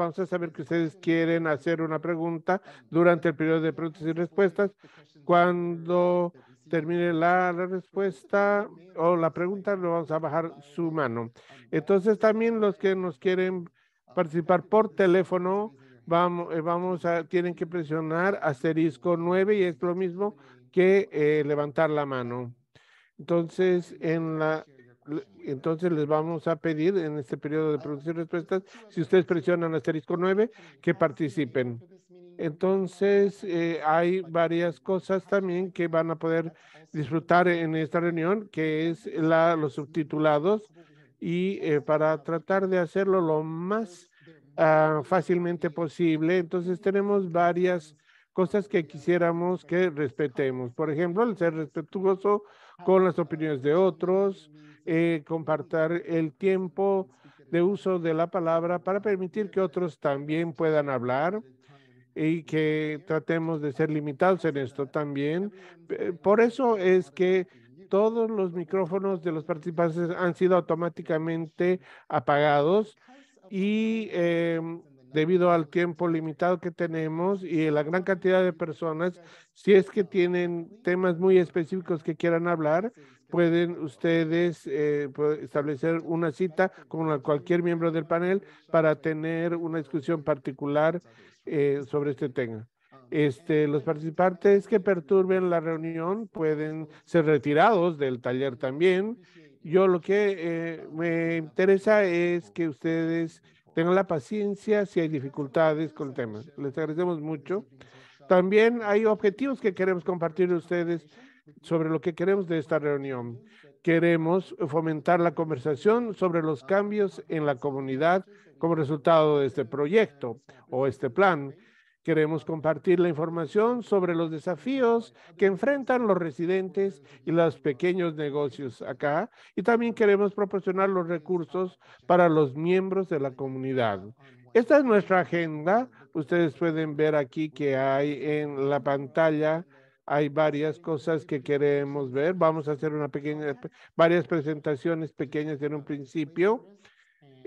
Vamos a saber que ustedes quieren hacer una pregunta durante el periodo de preguntas y respuestas. Cuando termine la, respuesta o la pregunta, lo vamos a bajar su mano. Entonces, también los que nos quieren participar por teléfono, vamos, eh, vamos a, tienen que presionar asterisco 9 y es lo mismo que eh, levantar la mano. Entonces, en la, entonces les vamos a pedir en este periodo de producción y respuestas, si ustedes presionan asterisco 9, que participen. Entonces, eh, hay varias cosas también que van a poder disfrutar en esta reunión, que es la, los subtitulados, y eh, para tratar de hacerlo lo más ah, fácilmente posible. Entonces, tenemos varias cosas que quisiéramos que respetemos. Por ejemplo, el ser respetuoso con las opiniones de otros, eh, compartir el tiempo de uso de la palabra para permitir que otros también puedan hablar y que tratemos de ser limitados en esto también. Por eso es que todos los micrófonos de los participantes han sido automáticamente apagados y em, debido al tiempo limitado que tenemos y la gran cantidad de personas, si es que tienen temas muy específicos que quieran hablar, pueden ustedes eh, establecer una cita con cualquier miembro del panel para tener una discusión particular eh, sobre este tema. Este, los participantes que perturben la reunión pueden ser retirados del taller también. Yo lo que eh, me interesa es que ustedes tengan la paciencia si hay dificultades con el tema. Les agradecemos mucho. También hay objetivos que queremos compartir con ustedes sobre lo que queremos de esta reunión. Queremos fomentar la conversación sobre los cambios en la comunidad como resultado de este proyecto o este plan. Queremos compartir la información sobre los desafíos que enfrentan los residentes y los pequeños negocios acá y también queremos proporcionar los recursos para los miembros de la comunidad. Esta es nuestra agenda. Ustedes pueden ver aquí que hay en la pantalla hay varias cosas que queremos ver. Vamos a hacer una pequeña, varias presentaciones pequeñas en un principio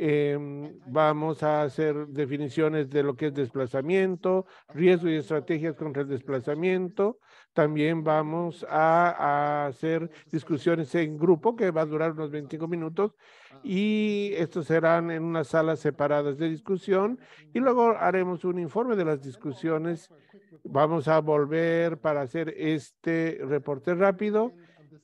Em, vamos a hacer definiciones de lo que es desplazamiento, riesgo y estrategias contra el desplazamiento. También vamos a, a hacer discusiones en grupo que va a durar unos 25 minutos y estos serán en unas salas separadas de discusión y luego haremos un informe de las discusiones. Vamos a volver para hacer este reporte rápido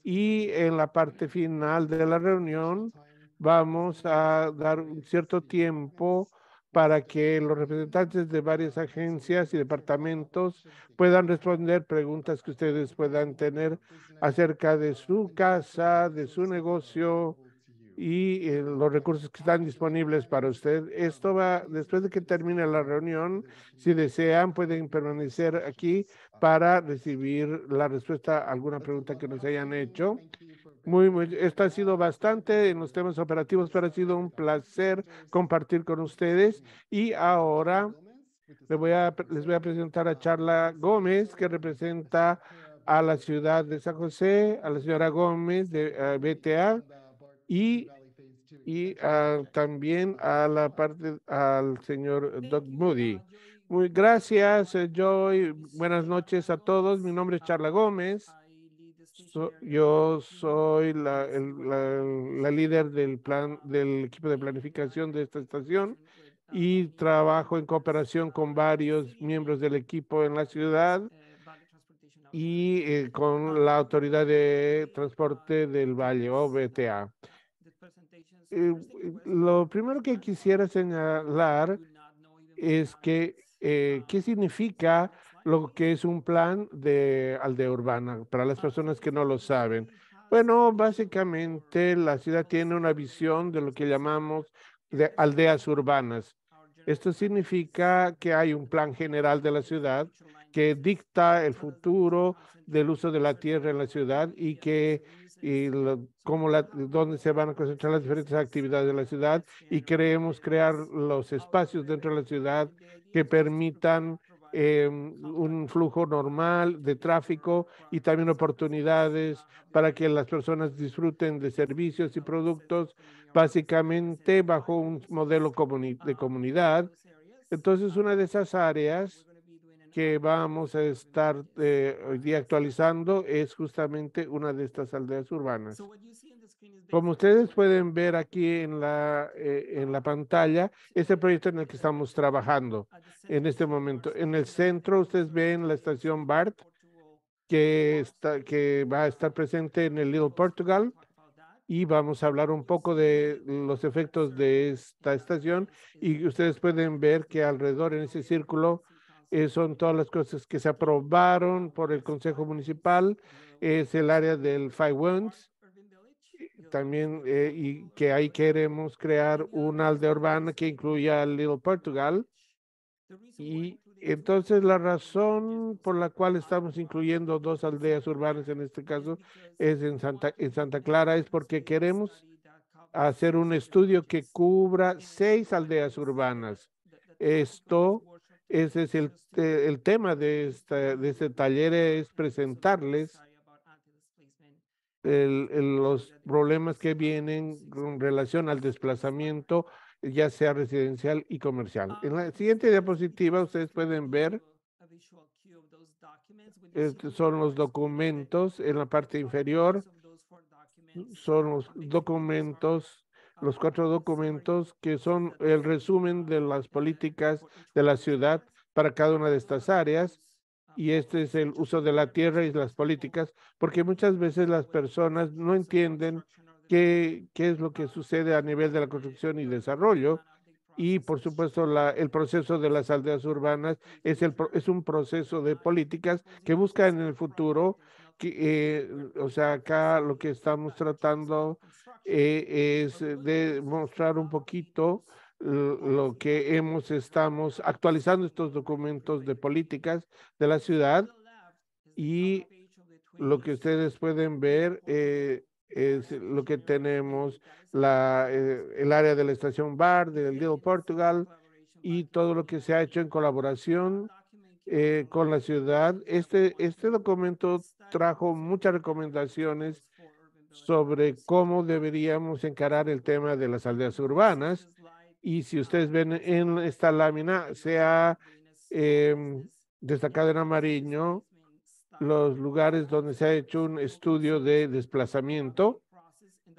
y en la parte final de la reunión vamos a dar un cierto tiempo para que los representantes de varias agencias y departamentos puedan responder preguntas que ustedes puedan tener acerca de su casa, de su negocio y eh, los recursos que están disponibles para usted. Esto va, después de que termine la reunión, si desean, pueden permanecer aquí para recibir la respuesta a alguna pregunta que nos hayan hecho. Muy, muy, esto ha sido bastante en los temas operativos, pero ha sido un placer compartir con ustedes. Y ahora les voy a, presentar a Charla Gómez, que representa a la ciudad de San José, a la señora Gómez de eh, BTA y, y ah, también a la parte al señor Doug Moody. Muy gracias, eh, Joy. Buenas noches a todos. Mi nombre es Charla Gómez yo soy la, líder del plan del equipo de planificación de esta estación y trabajo en cooperación con varios miembros del equipo en la ciudad y eh, con la autoridad de transporte del valle OBTA. Eh, lo primero que quisiera señalar es que eh, qué significa lo que es un plan de aldea urbana, para las personas que no lo saben. Bueno, básicamente la ciudad tiene una visión de lo que llamamos de aldeas urbanas. Esto significa que hay un plan general de la ciudad que dicta el futuro del uso de la tierra en la ciudad y que y cómo la, dónde se van a concentrar las diferentes actividades de la ciudad y queremos crear los espacios dentro de la ciudad que permitan Em, un flujo normal de tráfico y también oportunidades para que las personas disfruten de servicios y productos básicamente bajo un modelo de comunidad. Entonces, una de esas áreas que vamos a estar eh, hoy día actualizando es justamente una de estas aldeas urbanas. Como ustedes pueden ver aquí en la, pantalla, eh, en la pantalla, este proyecto en el que estamos trabajando ah, en este momento. En el centro ustedes ven la estación BART que, está, que va a estar presente en el Little Portugal y vamos a hablar un poco este, de los efectos de esta estación y ustedes pueden ver que alrededor en ese círculo eh, son todas las cosas que se aprobaron por el Consejo Municipal, es el área del Five Winds, también eh, y que ahí queremos crear una aldea urbana que incluya Little Portugal. Y entonces la razón por la cual estamos incluyendo dos aldeas urbanas en este caso es en Santa, en Santa Clara, es porque queremos hacer un estudio que cubra seis aldeas urbanas. Esto, ese es el, eh, el tema de, de este taller, es presentarles el, los problemas que vienen con relación al desplazamiento, ya sea residencial y comercial. Ah, en la siguiente diapositiva ustedes pueden ver este, son los documentos en la parte inferior. Mm, son los documentos, ah, los cuatro documentos que son el resumen de las políticas de la ciudad para cada una de estas ah, áreas y este es el uso de la tierra y las políticas, porque muchas veces las personas no entienden qué, qué es lo que sucede a nivel de la construcción y desarrollo. Y por supuesto, la, el proceso de las aldeas urbanas es, el, es un proceso de políticas que busca en el futuro, eh, o sea, acá lo que estamos tratando eh, es de mostrar un poquito lo que hemos estamos actualizando estos documentos de políticas de la ciudad y lo que ustedes pueden ver eh, es lo que tenemos la, eh, el área de la estación Bar del Little Portugal y todo lo que se ha hecho en colaboración eh, con la ciudad. Este, este documento trajo muchas recomendaciones sobre cómo deberíamos encarar el tema de las aldeas urbanas y si ustedes ven en esta lámina, se ha em, destacado en amarillo los lugares donde se ha hecho un estudio de desplazamiento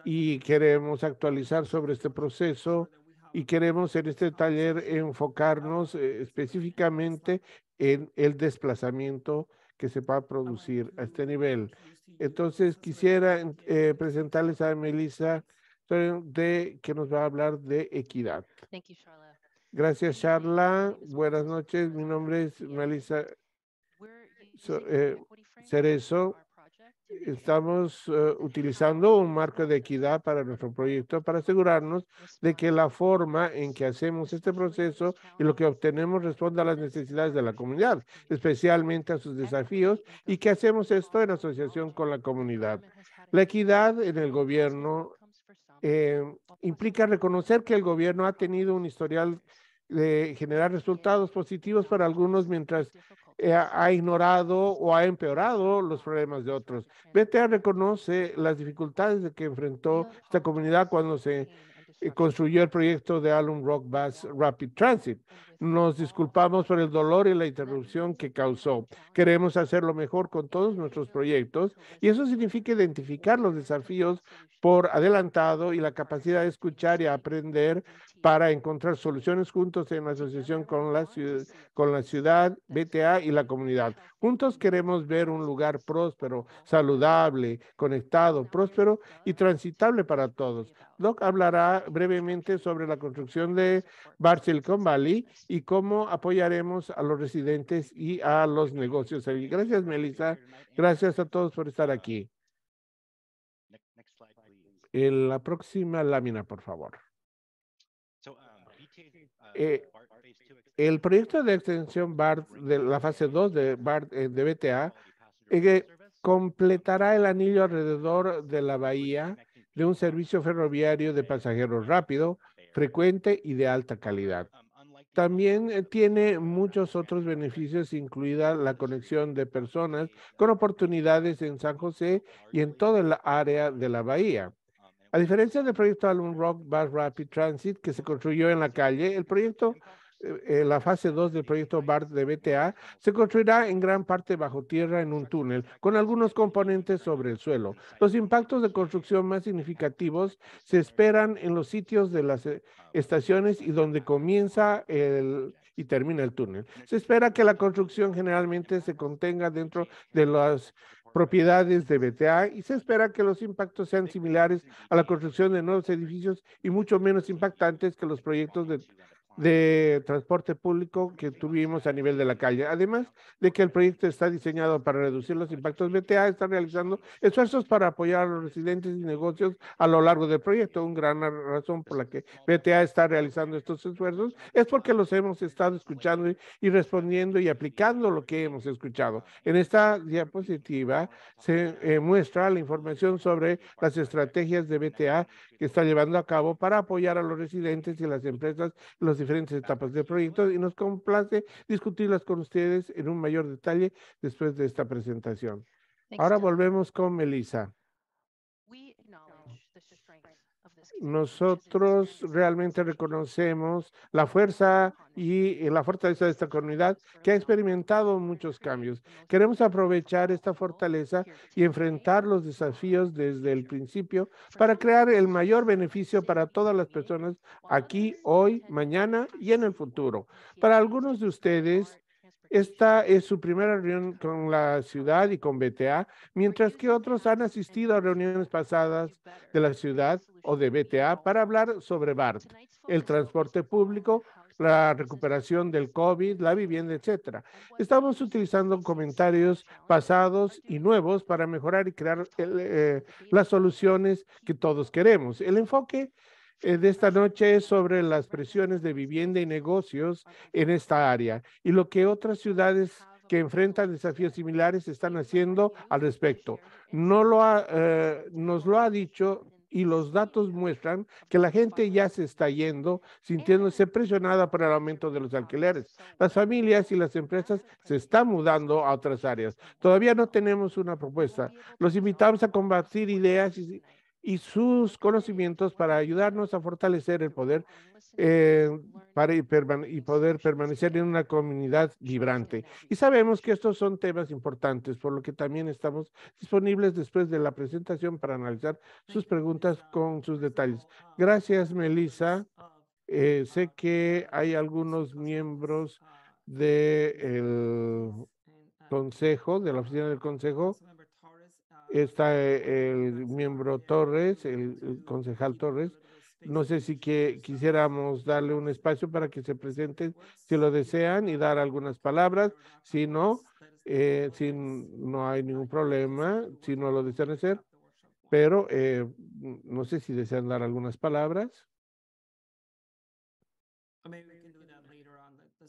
y queremos actualizar sobre este proceso y queremos en este taller enfocarnos eh, específicamente en el desplazamiento que se va a producir a este nivel. Entonces quisiera eh, presentarles a Melissa de, que nos va a hablar de equidad. Gracias, Charla. Buenas noches. Mi nombre es Melissa eh, Cerezo. Estamos eh, utilizando un marco de equidad para nuestro proyecto para asegurarnos de que la forma en que hacemos este proceso y lo que obtenemos responda a las necesidades de la comunidad, especialmente a sus desafíos, y que hacemos esto en asociación con la comunidad. La equidad en el gobierno eh, implica reconocer que el gobierno ha tenido un historial de generar resultados positivos para algunos mientras eh, ha ignorado o ha empeorado los problemas de otros. BTA reconoce las dificultades que enfrentó esta comunidad cuando se eh, construyó el proyecto de Alum Rock Bus Rapid Transit. Nos disculpamos por el dolor y la interrupción que causó. Queremos hacer lo mejor con todos nuestros proyectos y eso significa identificar los desafíos por adelantado y la capacidad de escuchar y aprender para encontrar soluciones juntos en asociación con la, ciudad, con la ciudad, BTA y la comunidad. Juntos queremos ver un lugar próspero, saludable, conectado, próspero y transitable para todos. Doc hablará brevemente sobre la construcción de Bar Silicon Valley y cómo apoyaremos a los residentes y a los negocios. Gracias, Melissa. Gracias a todos por estar aquí. la próxima lámina, por favor. Eh, el proyecto de extensión BART de la fase 2 de BART eh, de BTA eh, completará el anillo alrededor de la bahía de un servicio ferroviario de pasajeros rápido, frecuente y de alta calidad también eh, tiene muchos otros beneficios, incluida la conexión de personas con oportunidades en San José y en toda la área de la bahía. A diferencia del proyecto un Rock Bus Rapid Transit que se construyó en la calle, el proyecto eh, eh, la fase 2 del proyecto BART de BTA se construirá en gran parte bajo tierra en un túnel, con algunos componentes sobre el suelo. Los impactos de construcción más significativos se esperan en los sitios de las eh, estaciones y donde comienza el, y termina el túnel. Se espera que la construcción generalmente se contenga dentro de las propiedades de BTA y se espera que los impactos sean similares a la construcción de nuevos edificios y mucho menos impactantes que los proyectos de de transporte público que tuvimos a nivel de la calle. Además de que el proyecto está diseñado para reducir los impactos, BTA está realizando esfuerzos para apoyar a los residentes y negocios a lo largo del proyecto. Una gran razón por la que BTA está realizando estos esfuerzos es porque los hemos estado escuchando y respondiendo y aplicando lo que hemos escuchado. En esta diapositiva se eh, muestra la información sobre las estrategias de BTA que está llevando a cabo para apoyar a los residentes y a las empresas en las diferentes etapas del proyecto y nos complace discutirlas con ustedes en un mayor detalle después de esta presentación. Ahora volvemos con Melissa. nosotros realmente reconocemos la fuerza y eh, la fortaleza de esta comunidad que ha experimentado muchos cambios. Queremos aprovechar esta fortaleza y enfrentar los desafíos desde el principio para crear el mayor beneficio para todas las personas aquí, hoy, mañana y en el futuro. Para algunos de ustedes, esta es su primera reunión con la ciudad y con BTA, mientras que otros han asistido a reuniones pasadas de la ciudad o de BTA para hablar sobre BART, el transporte público, la recuperación del COVID, la vivienda, etcétera. Estamos utilizando comentarios pasados y nuevos para mejorar y crear eh, eh, las soluciones que todos queremos. El enfoque eh, de esta noche es sobre las presiones de vivienda y negocios en esta área y lo que otras ciudades que enfrentan desafíos similares están haciendo al respecto. No lo eh, nos lo ha dicho y los datos muestran que la gente ya se está yendo sintiéndose presionada por el aumento de los alquileres. Las familias y las empresas se están mudando a otras áreas. Todavía no tenemos una propuesta. Los invitamos a combatir ideas y y sus conocimientos para ayudarnos a fortalecer el poder eh, para y, poder permanecer en una comunidad vibrante. Y sabemos que estos son temas importantes, por lo que también estamos disponibles después de la presentación para analizar sus preguntas con sus detalles. Gracias, Melissa. Eh, sé que hay algunos miembros del consejo, de la oficina del consejo, está eh, el miembro Torres, el, concejal Torres. No sé si que, quisiéramos darle un espacio para que se presenten, si lo desean, y dar algunas palabras. Si no, eh, si no hay ningún problema, si no lo desean hacer. Pero eh, no sé si desean dar algunas palabras.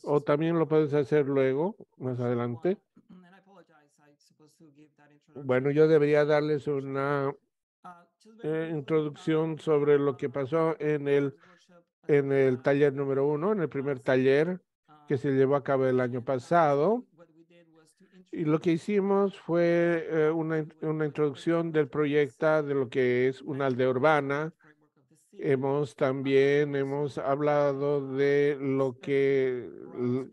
O también lo puedes hacer luego, más adelante. Bueno, yo debería darles una ah, eh, introducción sobre lo que pasó en el, en el taller número uno, en el primer taller que ah, se llevó a cabo el año uh, pasado. Y lo que hicimos fue eh, una, una, introducción del proyecto de lo que es una aldea urbana. Hemos también hemos hablado de lo que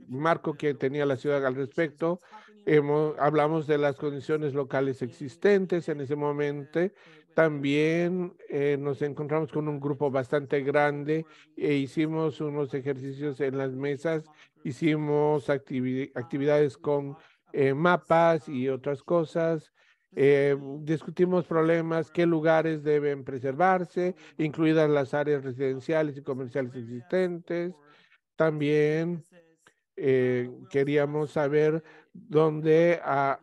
marco que tenía la ciudad al respecto hablamos de las condiciones locales existentes en ese momento. También eh, nos encontramos con un grupo bastante grande e hicimos unos ejercicios en las mesas, hicimos actividades con eh, mapas y otras cosas. Eh, discutimos problemas, qué lugares deben preservarse, incluidas las áreas residenciales y comerciales existentes. También eh, queríamos saber dónde, ah,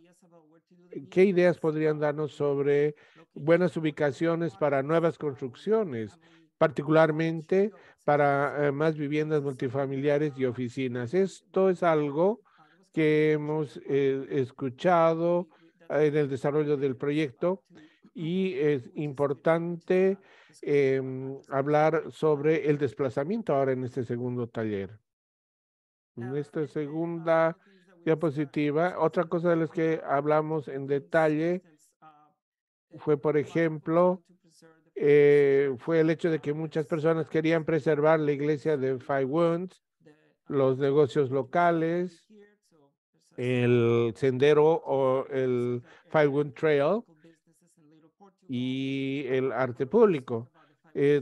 qué ideas podrían darnos sobre buenas ubicaciones para nuevas construcciones, particularmente para eh, más viviendas multifamiliares y oficinas. Esto es algo que hemos eh, escuchado ah, en el desarrollo del proyecto y es importante em, hablar sobre el desplazamiento ahora en este segundo taller. Ah, en esta segunda diapositiva, otra cosa de las que hablamos en este, detalle este ah, eh, fue, por ejemplo, eh, fue el hecho de que muchas personas querían preservar la iglesia de Five Wounds, ah, los negocios locales, pues, el sendero o el Five Wounds Trail y eh, el arte pues, público.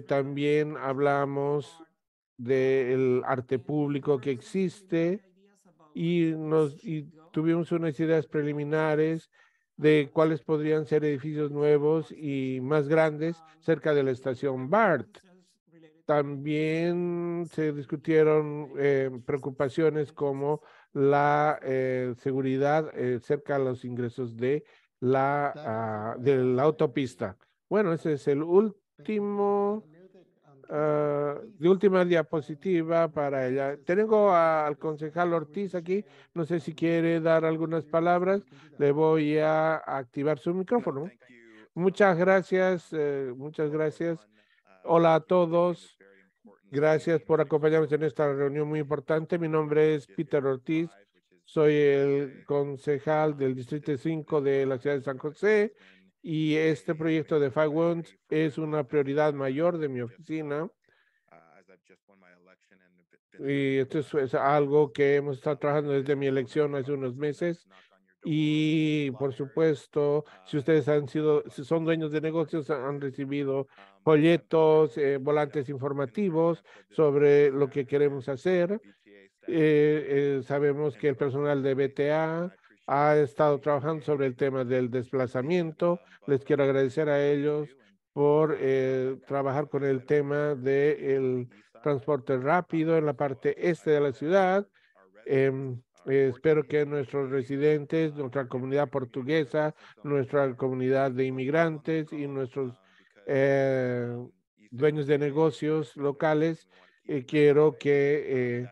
también este, hablamos del arte público que existe y, nos, y tuvimos unas ideas preliminares de cuáles podrían ser edificios nuevos y más grandes cerca de la estación BART. También se discutieron eh, preocupaciones como la eh, seguridad eh, cerca de los ingresos de la, ah, de la autopista. Bueno, ese es el último eh, de última diapositiva para ella. Tengo al concejal Ortiz aquí. No sé si quiere dar algunas palabras. Le voy a activar su micrófono. Muchas gracias. Eh, muchas gracias. Hola a todos. Gracias por acompañarnos en esta reunión muy importante. Mi nombre es Peter Ortiz. Soy el concejal del Distrito 5 de la ciudad de San José y este proyecto de Five es una prioridad mayor de mi oficina. Y esto es, algo que hemos estado trabajando desde mi elección hace unos meses. Y por supuesto, si ustedes han sido, si son dueños de negocios, han recibido folletos, eh, volantes informativos sobre lo que queremos hacer. Eh, eh, sabemos que el personal de BTA ha estado trabajando sobre el tema del desplazamiento. Les quiero agradecer a ellos por eh, trabajar con el tema del transporte rápido en la parte este de la ciudad. Em, espero que nuestros residentes, nuestra comunidad portuguesa, nuestra comunidad de inmigrantes y nuestros eh, dueños de negocios locales, eh, quiero que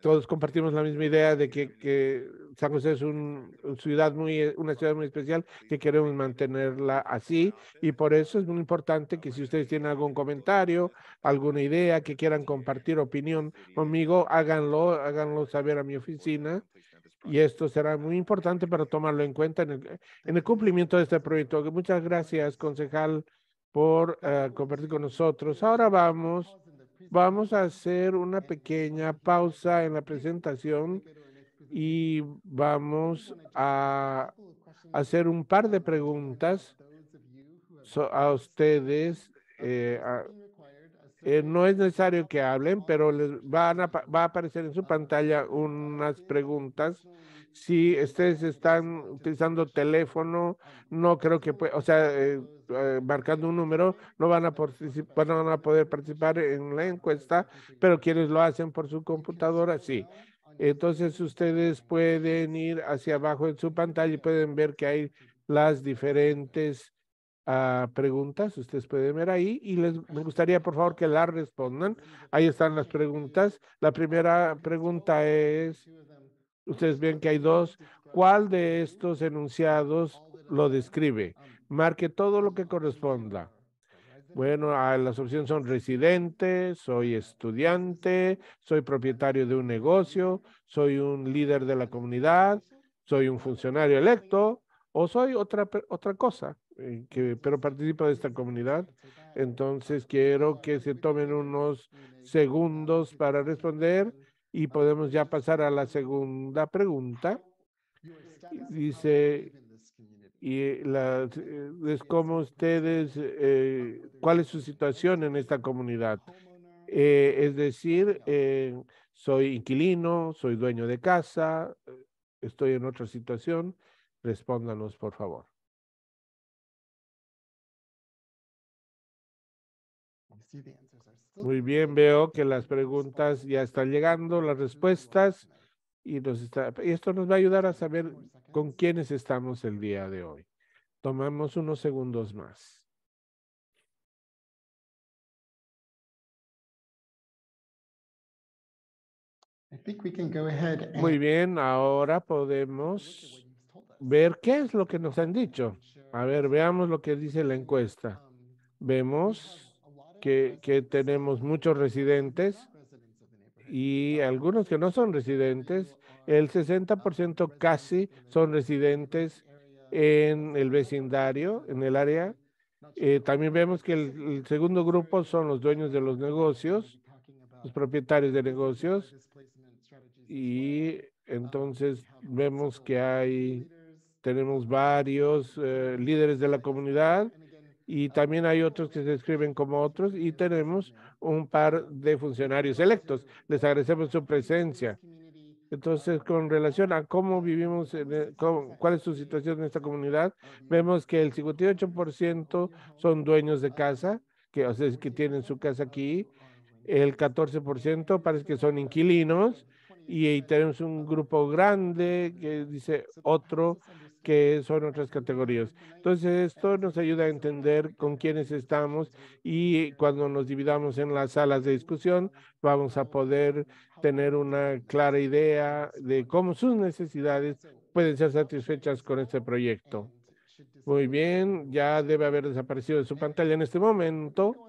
todos compartimos la misma idea de que, que San José es un, ciudad muy, eh, una ciudad muy especial que queremos mantenerla así y por eso es muy importante que si ustedes tienen algún comentario, alguna idea que quieran compartir opinión conmigo, háganlo, háganlo saber a mi oficina y esto será muy importante para tomarlo en cuenta en el, cumplimiento de este proyecto. Muchas gracias, concejal, por eh, compartir con nosotros. Ahora vamos, vamos a hacer una pequeña pausa en la presentación y vamos a hacer un par de preguntas a ustedes. Eh, eh, no es necesario que hablen, pero les van a, va a aparecer en su pantalla unas preguntas. Si ustedes están utilizando teléfono, no creo que o sea, eh, marcando un número, no van a, participar, no van a poder participar en la encuesta, pero quienes lo hacen por su computadora, sí. Entonces ustedes pueden ir hacia abajo en su pantalla y pueden ver que hay las diferentes ah, preguntas. Ustedes pueden ver ahí y les me gustaría por favor que las respondan. Ahí están las preguntas. La primera pregunta es, ustedes ven que hay dos. ¿Cuál de estos enunciados lo describe? Marque todo lo que corresponda. Bueno, ah, las opciones son residente, soy estudiante, soy propietario de un negocio, soy un líder de la comunidad, soy un funcionario electo o soy otra, otra cosa, eh, que, pero participo de esta comunidad. Entonces quiero que se tomen unos segundos para responder y podemos ya pasar a la segunda pregunta. Dice, y eh, eh, es como ustedes, eh, cuál es su situación en esta comunidad. es decir, soy inquilino, soy dueño de casa, estoy en otra situación. Respóndanos, por favor. Muy bien, veo que las preguntas ya están llegando, las respuestas y, nos esto nos va a ayudar a saber con quiénes estamos el día de hoy. Tomamos unos segundos más. I Muy bien, ahora podemos ver qué es lo que nos han dicho. A ver, veamos lo que dice la encuesta. Um, Vemos que, que tenemos muchos residentes y algunos que no son residentes, el 60% casi son residentes en el vecindario, en el área. Eh, también vemos que el, segundo grupo son los dueños de los negocios, los propietarios de negocios. Y entonces vemos que hay, tenemos varios eh, líderes de la comunidad, y también hay otros que se describen como otros y tenemos un par de funcionarios electos. Les agradecemos su presencia. Entonces, con relación a cómo vivimos, e, cuál es su situación en esta comunidad, vemos que el 58% son dueños de casa, que, o sea, que tienen su casa aquí, el 14% parece que son inquilinos y, y tenemos un grupo grande que dice otro que son otras categorías. Entonces, esto nos ayuda a entender con quiénes estamos y cuando nos dividamos en las salas de discusión, vamos a poder tener una clara idea de cómo sus necesidades pueden ser satisfechas con este proyecto. Muy bien, ya debe haber desaparecido de su pantalla en este momento.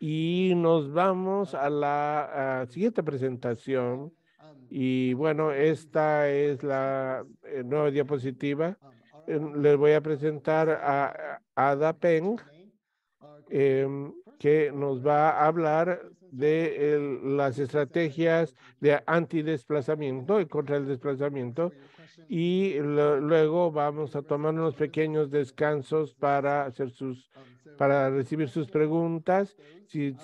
Y nos vamos a la siguiente presentación y bueno, esta es la eh, nueva diapositiva. Les voy a presentar a Ada Peng, em, que nos va a hablar de las estrategias de antidesplazamiento y contra el desplazamiento. Y luego vamos a tomar unos pequeños descansos para hacer sus para recibir sus preguntas.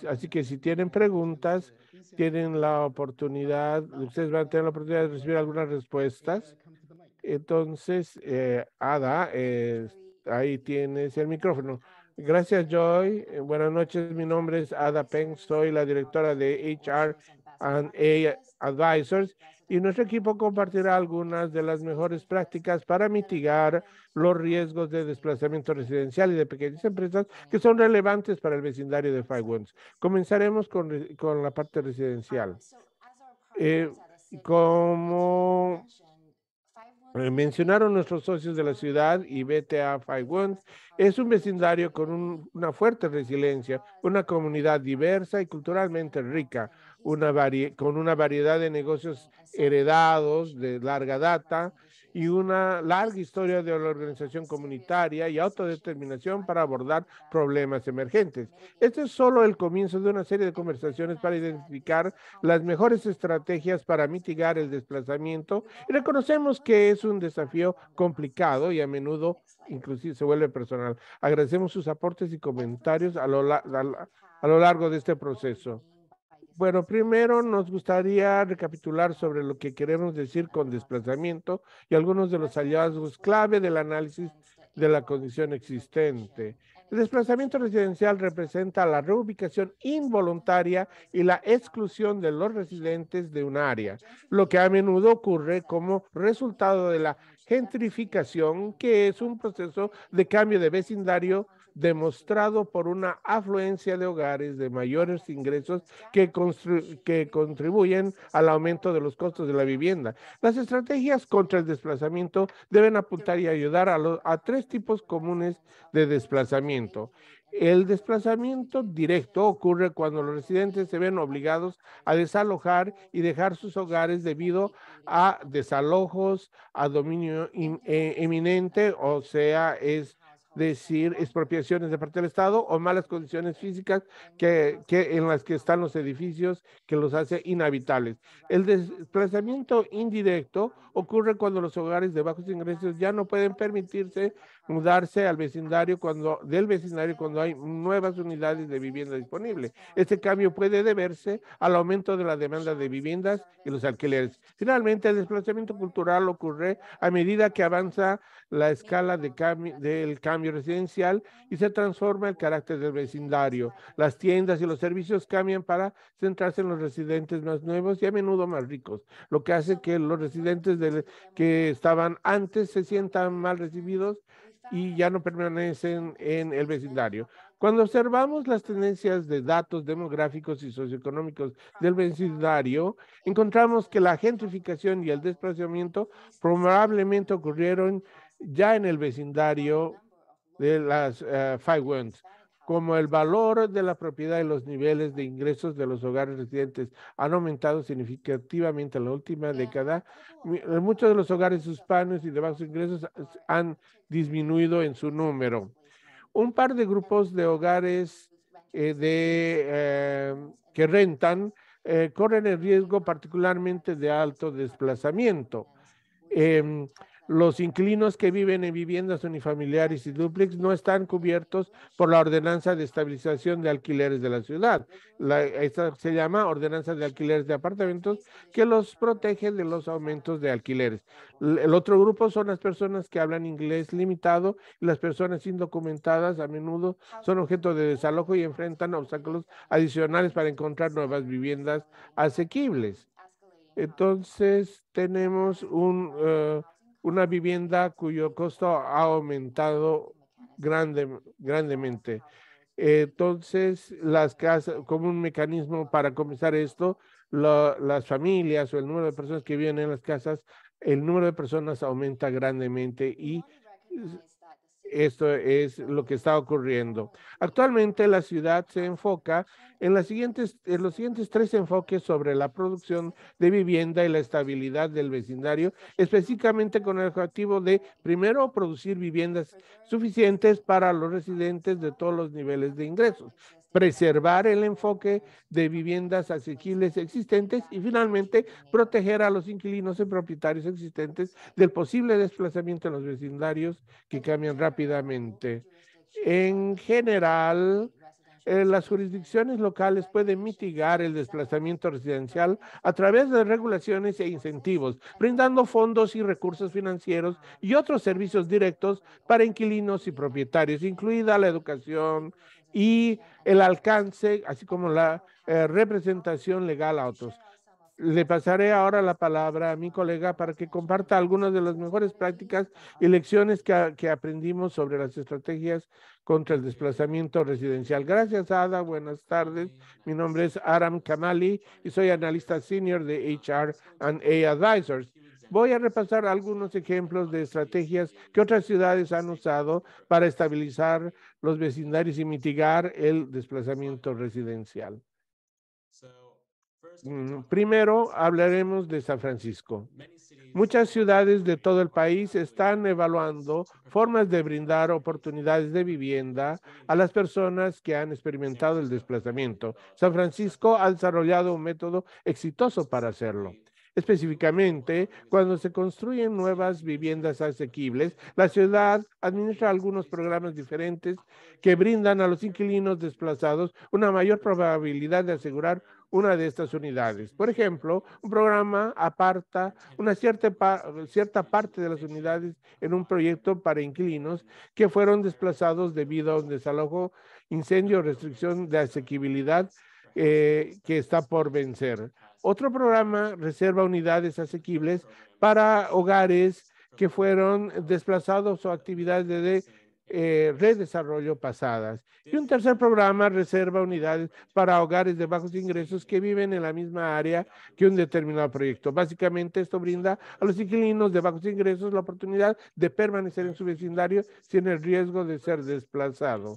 así que si tienen preguntas, tienen la oportunidad, ustedes van a tener la oportunidad de recibir algunas respuestas. Entonces, eh, Ada, eh, ahí tienes el micrófono. Gracias, Joy. Eh, buenas noches. Mi nombre es Ada Peng. Soy la directora de HR and Advisors y nuestro equipo compartirá algunas de las mejores prácticas para mitigar los riesgos de desplazamiento residencial y de pequeñas empresas que son relevantes para el vecindario de Five ones Comenzaremos con, la parte residencial. Ah, eh, como eh, mencionaron nuestros socios de la ciudad y BTA Five Ones, es un vecindario con una fuerte resiliencia, una comunidad diversa y culturalmente rica, una con una variedad de negocios heredados de larga data y una larga historia de la organización comunitaria y autodeterminación para abordar problemas emergentes. Este es solo el comienzo de una serie de conversaciones para identificar las mejores estrategias para mitigar el desplazamiento y reconocemos que es un desafío complicado y a menudo inclusive se vuelve personal. Agradecemos sus aportes y comentarios a lo largo de este proceso. Bueno, primero nos gustaría recapitular sobre lo que queremos decir con desplazamiento y algunos de los hallazgos clave del análisis de la condición existente. El desplazamiento residencial representa la reubicación involuntaria y la exclusión de los residentes de un área, lo que a menudo ocurre como resultado de la gentrificación, que es un proceso de cambio de vecindario demostrado por una afluencia de hogares de mayores ingresos que, que contribuyen al aumento de los costos de la vivienda. Las estrategias contra el desplazamiento deben apuntar y ayudar a, los, a tres tipos comunes de desplazamiento. El desplazamiento directo ocurre cuando los residentes se ven obligados a desalojar y dejar sus hogares debido a desalojos, a dominio e-, eminente, o sea, es decir expropiaciones de parte del Estado o malas condiciones físicas que, en las que están los edificios que los hace inhabitables. El desplazamiento indirecto ocurre cuando los hogares de bajos ingresos ya no pueden permitirse mudarse al vecindario cuando, del vecindario cuando hay nuevas unidades de vivienda disponible. Este cambio puede deberse al aumento de la demanda de viviendas y los alquileres. Finalmente, el desplazamiento cultural ocurre a medida que avanza la escala de del cambio residencial y se transforma el carácter del vecindario. Las tiendas y los servicios cambian para centrarse en los residentes más nuevos y a menudo más ricos, lo que hace que los residentes que estaban antes se sientan mal recibidos y ya no permanecen en el vecindario. Cuando observamos las tendencias de datos demográficos y socioeconómicos del vecindario, encontramos que la gentrificación y el desplazamiento probablemente ocurrieron ya en el vecindario de las eh, Five Ones como el valor de la propiedad y los niveles de ingresos de los hogares residentes han aumentado significativamente en la última década, eh, muchos de los hogares hispanos y de bajos ingresos eh, han disminuido en su número. Un par de grupos de hogares eh, em, que rentan corren el riesgo particularmente de alto desplazamiento. Em, los inquilinos que viven en viviendas unifamiliares y dúplex no están cubiertos por la ordenanza de estabilización de alquileres de la ciudad. esta se llama ordenanza de alquileres de apartamentos que los protege de los aumentos de alquileres. El otro grupo son las personas que hablan inglés limitado y las personas indocumentadas a menudo son objeto de desalojo y enfrentan obstáculos adicionales para encontrar nuevas viviendas asequibles. Entonces tenemos un... Eh, una vivienda cuyo costo ha aumentado grandemente. Entonces, las casas, como un mecanismo para comenzar esto, las familias o el número de personas que viven en las casas, el número de personas aumenta grandemente y esto es lo que está ocurriendo. Actualmente la ciudad se enfoca en, las siguientes, los siguientes tres enfoques sobre la producción de vivienda y la estabilidad del vecindario, específicamente con el objetivo de, primero, producir viviendas suficientes para los residentes de todos los niveles de ingresos preservar el enfoque de viviendas asequibles existentes y finalmente proteger a los inquilinos y propietarios existentes del posible desplazamiento en los vecindarios que cambian rápidamente. En general, eh, las jurisdicciones locales pueden mitigar el desplazamiento residencial a través de regulaciones e incentivos, brindando fondos y recursos financieros y otros servicios directos para inquilinos y propietarios, incluida la educación y el alcance, así como la eh, representación legal a otros. Le pasaré ahora la palabra a mi colega para que comparta algunas de las mejores prácticas y lecciones que, que aprendimos sobre las estrategias contra el desplazamiento residencial. Gracias, Ada. Buenas tardes. Mi nombre es Aram Kamali y soy analista senior de HR and A Advisors. Voy a repasar algunos ejemplos de estrategias que otras ciudades han usado para estabilizar los vecindarios y mitigar el desplazamiento residencial. Mm, primero hablaremos de San Francisco. Muchas ciudades de todo el país están evaluando formas de brindar oportunidades de vivienda a las personas que han experimentado el desplazamiento. San Francisco ha desarrollado un método exitoso para hacerlo. Específicamente, cuando se construyen nuevas viviendas asequibles, la ciudad administra algunos programas diferentes que brindan a los inquilinos desplazados una mayor probabilidad de asegurar una de estas unidades. Por ejemplo, un programa aparta una cierta, parte de las unidades en un proyecto para inquilinos que fueron desplazados debido a un desalojo, incendio o restricción de asequibilidad eh, que está por vencer. Otro programa reserva unidades asequibles para hogares que fueron desplazados o actividades de eh, redesarrollo pasadas. Y un tercer programa reserva unidades para hogares de bajos ingresos que viven en la misma área que un determinado proyecto. Básicamente esto brinda a los inquilinos de bajos ingresos la oportunidad de permanecer en su vecindario sin el riesgo de ser pues, desplazado.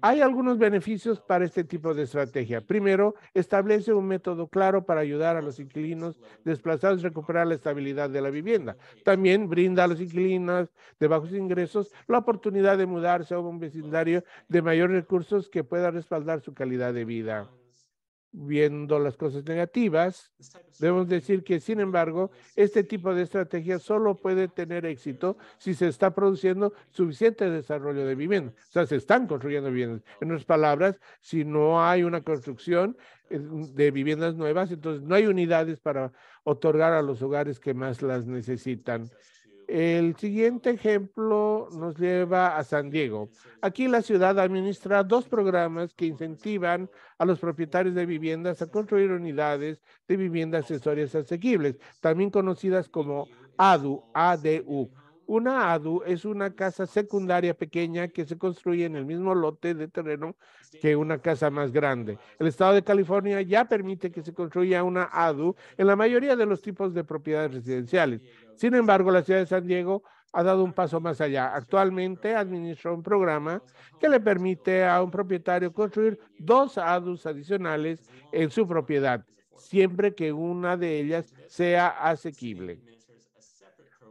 Hay algunos beneficios para este tipo de estrategia. Primero, establece un método claro para ayudar a los inquilinos desplazados a recuperar la estabilidad de la vivienda. También brinda a los inquilinos de bajos ingresos la oportunidad de mudarse a un vecindario de mayores recursos que pueda respaldar su calidad de vida viendo las cosas negativas, debemos decir que, sin embargo, este tipo de estrategia solo puede tener éxito si se está produciendo suficiente desarrollo de viviendas. O sea, se están construyendo viviendas. En otras palabras, si no hay una construcción eh, de viviendas nuevas, entonces no hay unidades para otorgar a los hogares que más las necesitan. El siguiente ejemplo nos lleva a San Diego. Aquí la ciudad administra dos programas que incentivan a los propietarios de viviendas a construir unidades de viviendas accesorias asequibles, también conocidas como ADU, ADU una ADU es una casa secundaria pequeña que se construye en el mismo lote de terreno que una casa más grande. El estado de California ya permite que se construya una ADU en la mayoría de los tipos de propiedades residenciales. Sin embargo, la ciudad de San Diego ha dado un paso más allá. Actualmente administra un programa que le permite a un propietario construir dos ADUs adicionales en su propiedad, siempre que una de ellas sea asequible.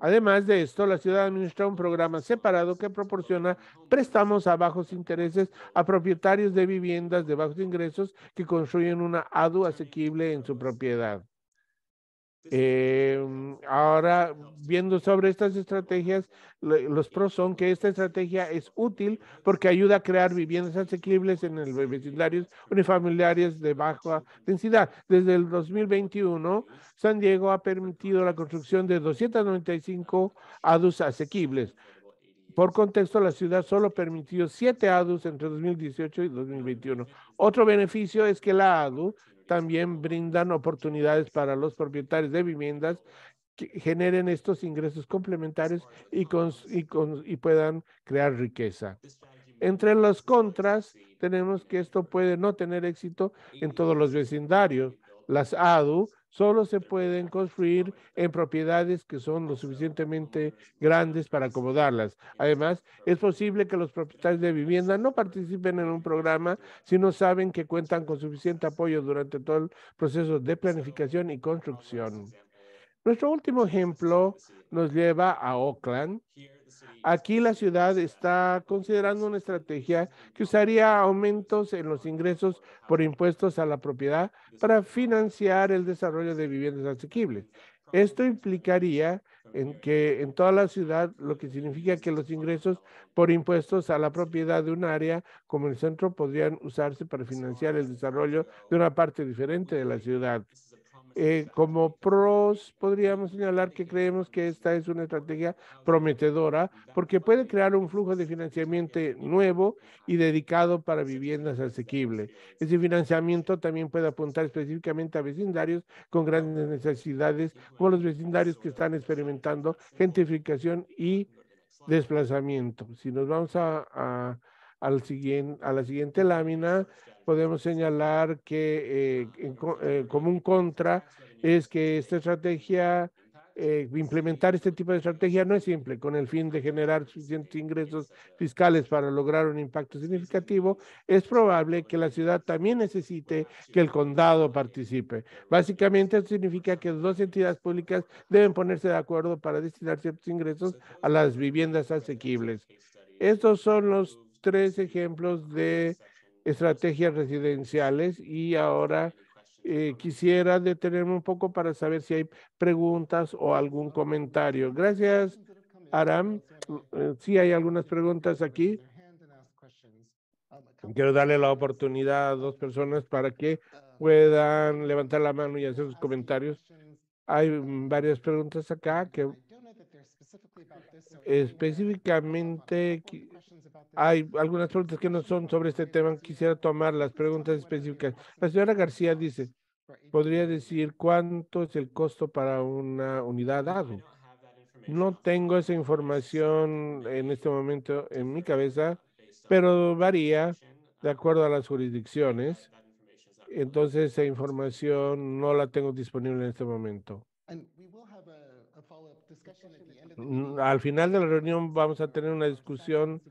Además de esto, la ciudad administra un programa separado que proporciona préstamos a bajos intereses a propietarios de viviendas de bajos ingresos que construyen una ADU asequible en su propiedad. Em, ahora, viendo sobre estas estrategias, los pros son que esta estrategia es útil porque ayuda a crear viviendas asequibles en el vecindarios unifamiliares de baja densidad. Desde el 2021, San Diego ha permitido la construcción de 295 ADUs asequibles. Por contexto, la ciudad solo permitió siete ADUs entre 2018 y 2021. Otro beneficio es que la ADU también brindan oportunidades para los propietarios de viviendas que generen estos ingresos complementarios y, y, puedan crear riqueza. Entre las contras, tenemos que esto puede no tener éxito en todos los vecindarios las ADU solo se pueden construir en propiedades que son lo suficientemente grandes para acomodarlas. Además, es posible que los propietarios de vivienda no participen en un programa si no saben que cuentan con suficiente apoyo durante todo el proceso de planificación y construcción. Nuestro último ejemplo nos lleva a Oakland, Aquí la ciudad está considerando una estrategia que usaría aumentos en los ingresos por impuestos a la propiedad para financiar el desarrollo de viviendas asequibles. Esto implicaría en que en toda la ciudad, lo que significa que los ingresos por impuestos a la propiedad de un área como el centro podrían usarse para financiar el desarrollo de una parte diferente de la ciudad. Eh, como pros, podríamos señalar que creemos que esta es una estrategia prometedora porque puede crear un flujo de financiamiento nuevo y dedicado para viviendas asequibles. Ese financiamiento también puede apuntar específicamente a vecindarios con grandes necesidades, como los vecindarios que están experimentando gentrificación y desplazamiento. Si nos vamos al siguiente, a la siguiente lámina, podemos señalar que eh, eh, como un contra es que esta estrategia, eh, implementar este tipo de estrategia no es simple, con el fin de generar suficientes ingresos fiscales para lograr un impacto significativo, es probable que la ciudad también necesite que el condado participe. Básicamente, eso significa que dos entidades públicas deben ponerse de acuerdo para destinar ciertos ingresos a las viviendas asequibles. Estos son los tres ejemplos de estrategias residenciales y ahora eh, quisiera detenerme un poco para saber si hay preguntas o algún comentario. Gracias, Aram. Eh, sí, hay algunas preguntas aquí. Quiero darle la oportunidad a dos personas para que puedan levantar la mano y hacer sus comentarios. Hay varias preguntas acá que específicamente hay algunas preguntas que no son sobre este tema. Quisiera tomar las preguntas específicas. La señora García dice, ¿podría decir cuánto es el costo para una unidad dado? No tengo esa información en este momento en mi cabeza, pero varía um, de acuerdo a las jurisdicciones. Entonces, esa información no la tengo disponible en este momento. Mm, al final de la reunión vamos a tener una discusión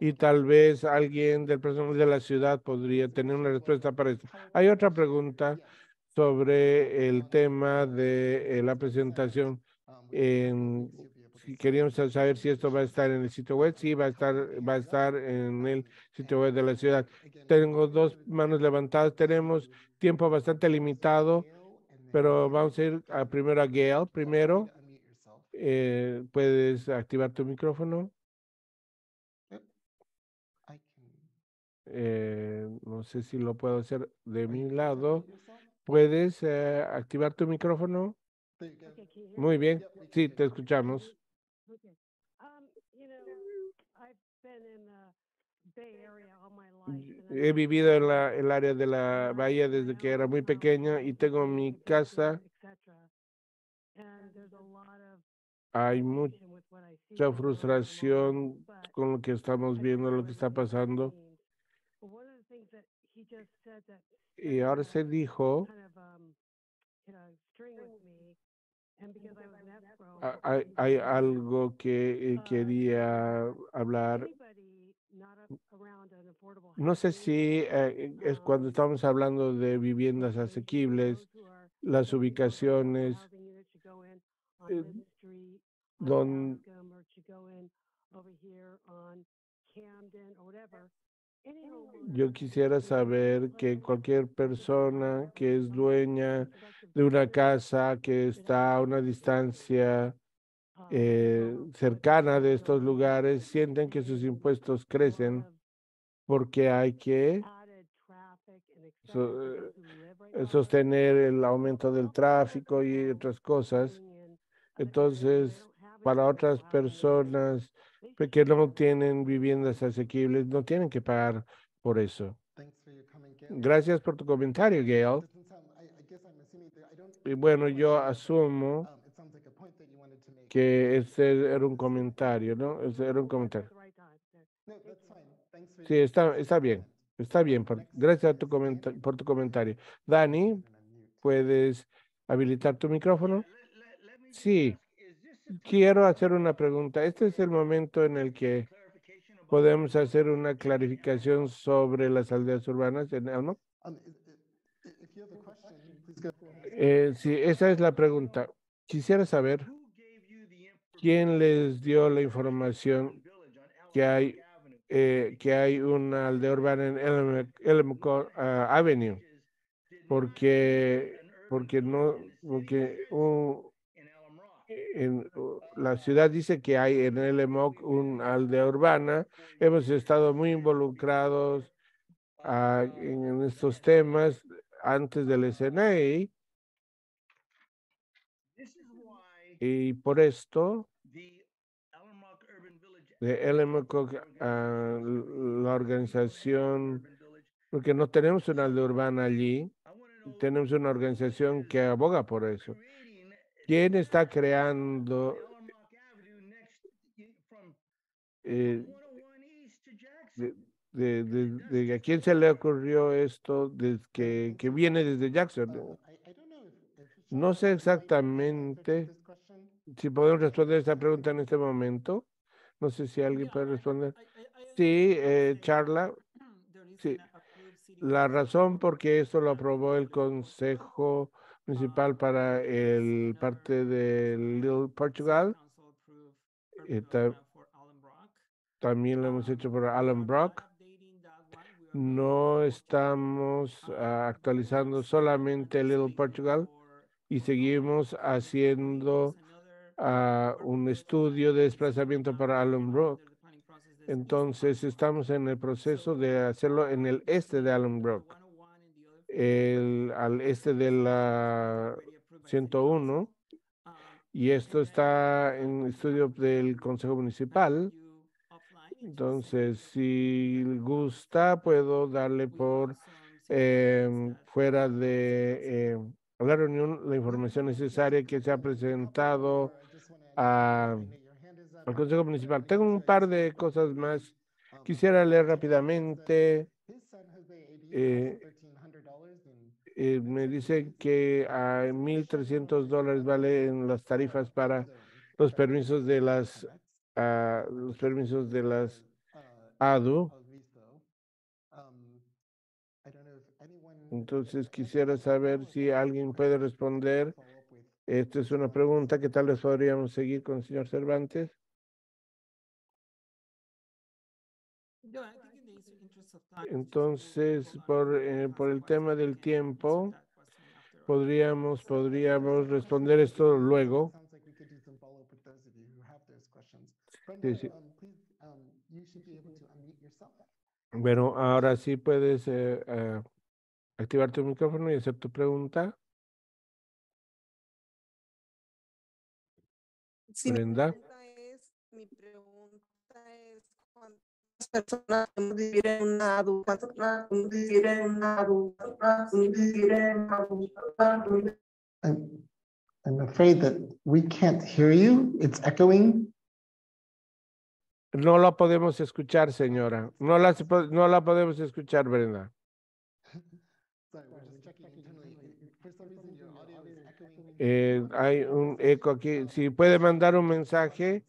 y tal vez alguien del personal de la ciudad podría tener una respuesta para esto. Hay otra pregunta sobre el um, tema um, de eh, la um, presentación. En, queríamos saber si esto va a estar en el sitio web. Sí, va a estar, va a estar en el sitio web de la ciudad. Tengo dos manos levantadas. Tenemos tiempo bastante limitado, pero vamos a ir a, primero a Gail primero eh, puedes activar tu micrófono. Eh, eh, no sé si lo puedo hacer de mi lado. ¿Puedes activar tu micrófono? Muy bien. Sí, te escuchamos. Um, he vivido en el área de la bahía desde que era muy pequeña y tengo mi casa Hay mucha frustración con lo que estamos viendo, lo que está pasando. Y ahora se dijo, hay, algo que eh, um, quería hablar. No sé si eh, eh, es cuando um, estamos hablando de viviendas asequibles, las ubicaciones, Don... Yo quisiera saber que cualquier persona que es dueña de una casa que está a una distancia eh, cercana de estos lugares sienten que sus impuestos crecen porque hay que eh, eh, sostener el aumento del tráfico y otras cosas. Entonces, para otras personas que no tienen viviendas asequibles, no tienen que pagar por eso. Gracias por tu comentario, Gail. Y bueno, yo asumo que ese era un comentario, ¿no? Ese era un comentario. Sí, está, está bien. Está bien. gracias tu por tu comentario. Dani, ¿puedes habilitar tu micrófono? Sí quiero hacer una pregunta. Este es el momento en el que podemos hacer una clarificación sobre las aldeas urbanas, ¿no? Eh, sí, esa es la pregunta. Quisiera saber quién les dio la información que hay, eh, que hay una aldea urbana en Elm, ah, Avenue, porque, porque no, porque la ciudad dice que hay en el EMOC una aldea urbana. Hemos estado muy involucrados ah, en, estos temas antes del SNA. Y por esto, de LMOC, uh, ah, la organización, porque no tenemos una aldea urbana allí, tenemos una organización que aboga por eso. ¿Quién está creando eh, de, de, de, a quién se le ocurrió esto que, que, viene desde Jackson. No sé exactamente si podemos responder esta pregunta en este momento. No sé si alguien puede responder. Sí, eh, Charla. Sí. La razón por qué esto lo aprobó el Consejo principal para el parte de Little Portugal. también lo hemos hecho por Alan Brock. No estamos ah, actualizando solamente Little Portugal y seguimos haciendo ah, un estudio de desplazamiento para Alan Brock. Entonces estamos en el proceso de hacerlo en el este de Allen Brock el, al este de la 101 y esto está en estudio del Consejo Municipal. Entonces, si gusta, puedo darle por em, fuera de em, la reunión la información necesaria que se ha presentado al Consejo Municipal. Tengo un par de cosas más. Quisiera leer rápidamente. Eh, eh, me dice que a 1.300 dólares en las tarifas para los permisos de las uh, los permisos de las ADU. Entonces quisiera saber si alguien puede responder. Esta es una pregunta que tal vez podríamos seguir con el señor Cervantes. Entonces, por, eh, por el tema del tiempo, podríamos, podríamos responder esto luego. Bueno, ahora sí puedes eh, eh, activar tu micrófono y hacer tu pregunta. Brenda. personas podemos vivir en una I'm, I'm afraid that we can't hear you. It's echoing. No la podemos escuchar, señora. No la, no la podemos escuchar, Brenda. Eh, hay un eco aquí. Si puede mandar un mensaje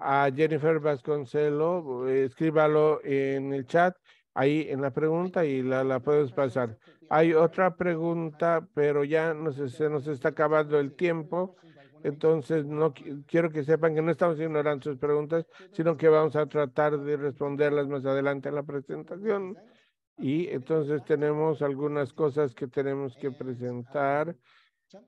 a Jennifer Vasconcelo, eh, escríbalo en el chat, ahí en la pregunta y la, la puedes pasar. Hay otra pregunta, pero ya nos, se nos está acabando el tiempo. Entonces, no quiero que sepan que no estamos ignorando sus preguntas, sino que vamos a tratar de responderlas más adelante en la presentación. Y entonces tenemos algunas cosas que tenemos que presentar.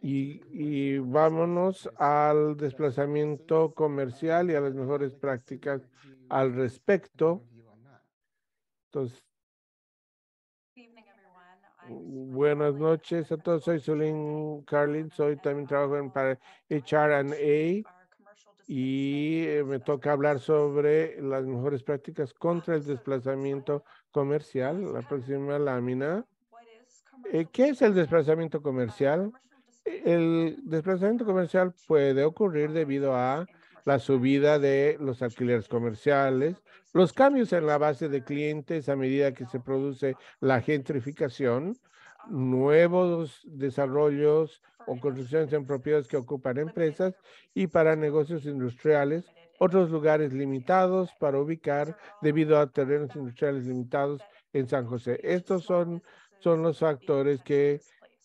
Y, vámonos al desplazamiento comercial y a las mejores este, este, prácticas este, al respecto. Entonces, mm, buenas noches a todos. Soy Solín Carlin. Soy también trabajo en para HR&A y eh, me toca hablar sobre las mejores prácticas contra el desplazamiento comercial. La próxima lámina. Eh, ¿Qué es el desplazamiento comercial? El desplazamiento comercial puede ocurrir debido a la subida de los alquileres comerciales, los cambios en la base de clientes a medida que se produce la gentrificación, nuevos desarrollos o construcciones en propiedades que ocupan empresas y para negocios industriales, otros lugares limitados para ubicar debido a terrenos industriales limitados en San José. Estos son, son los factores que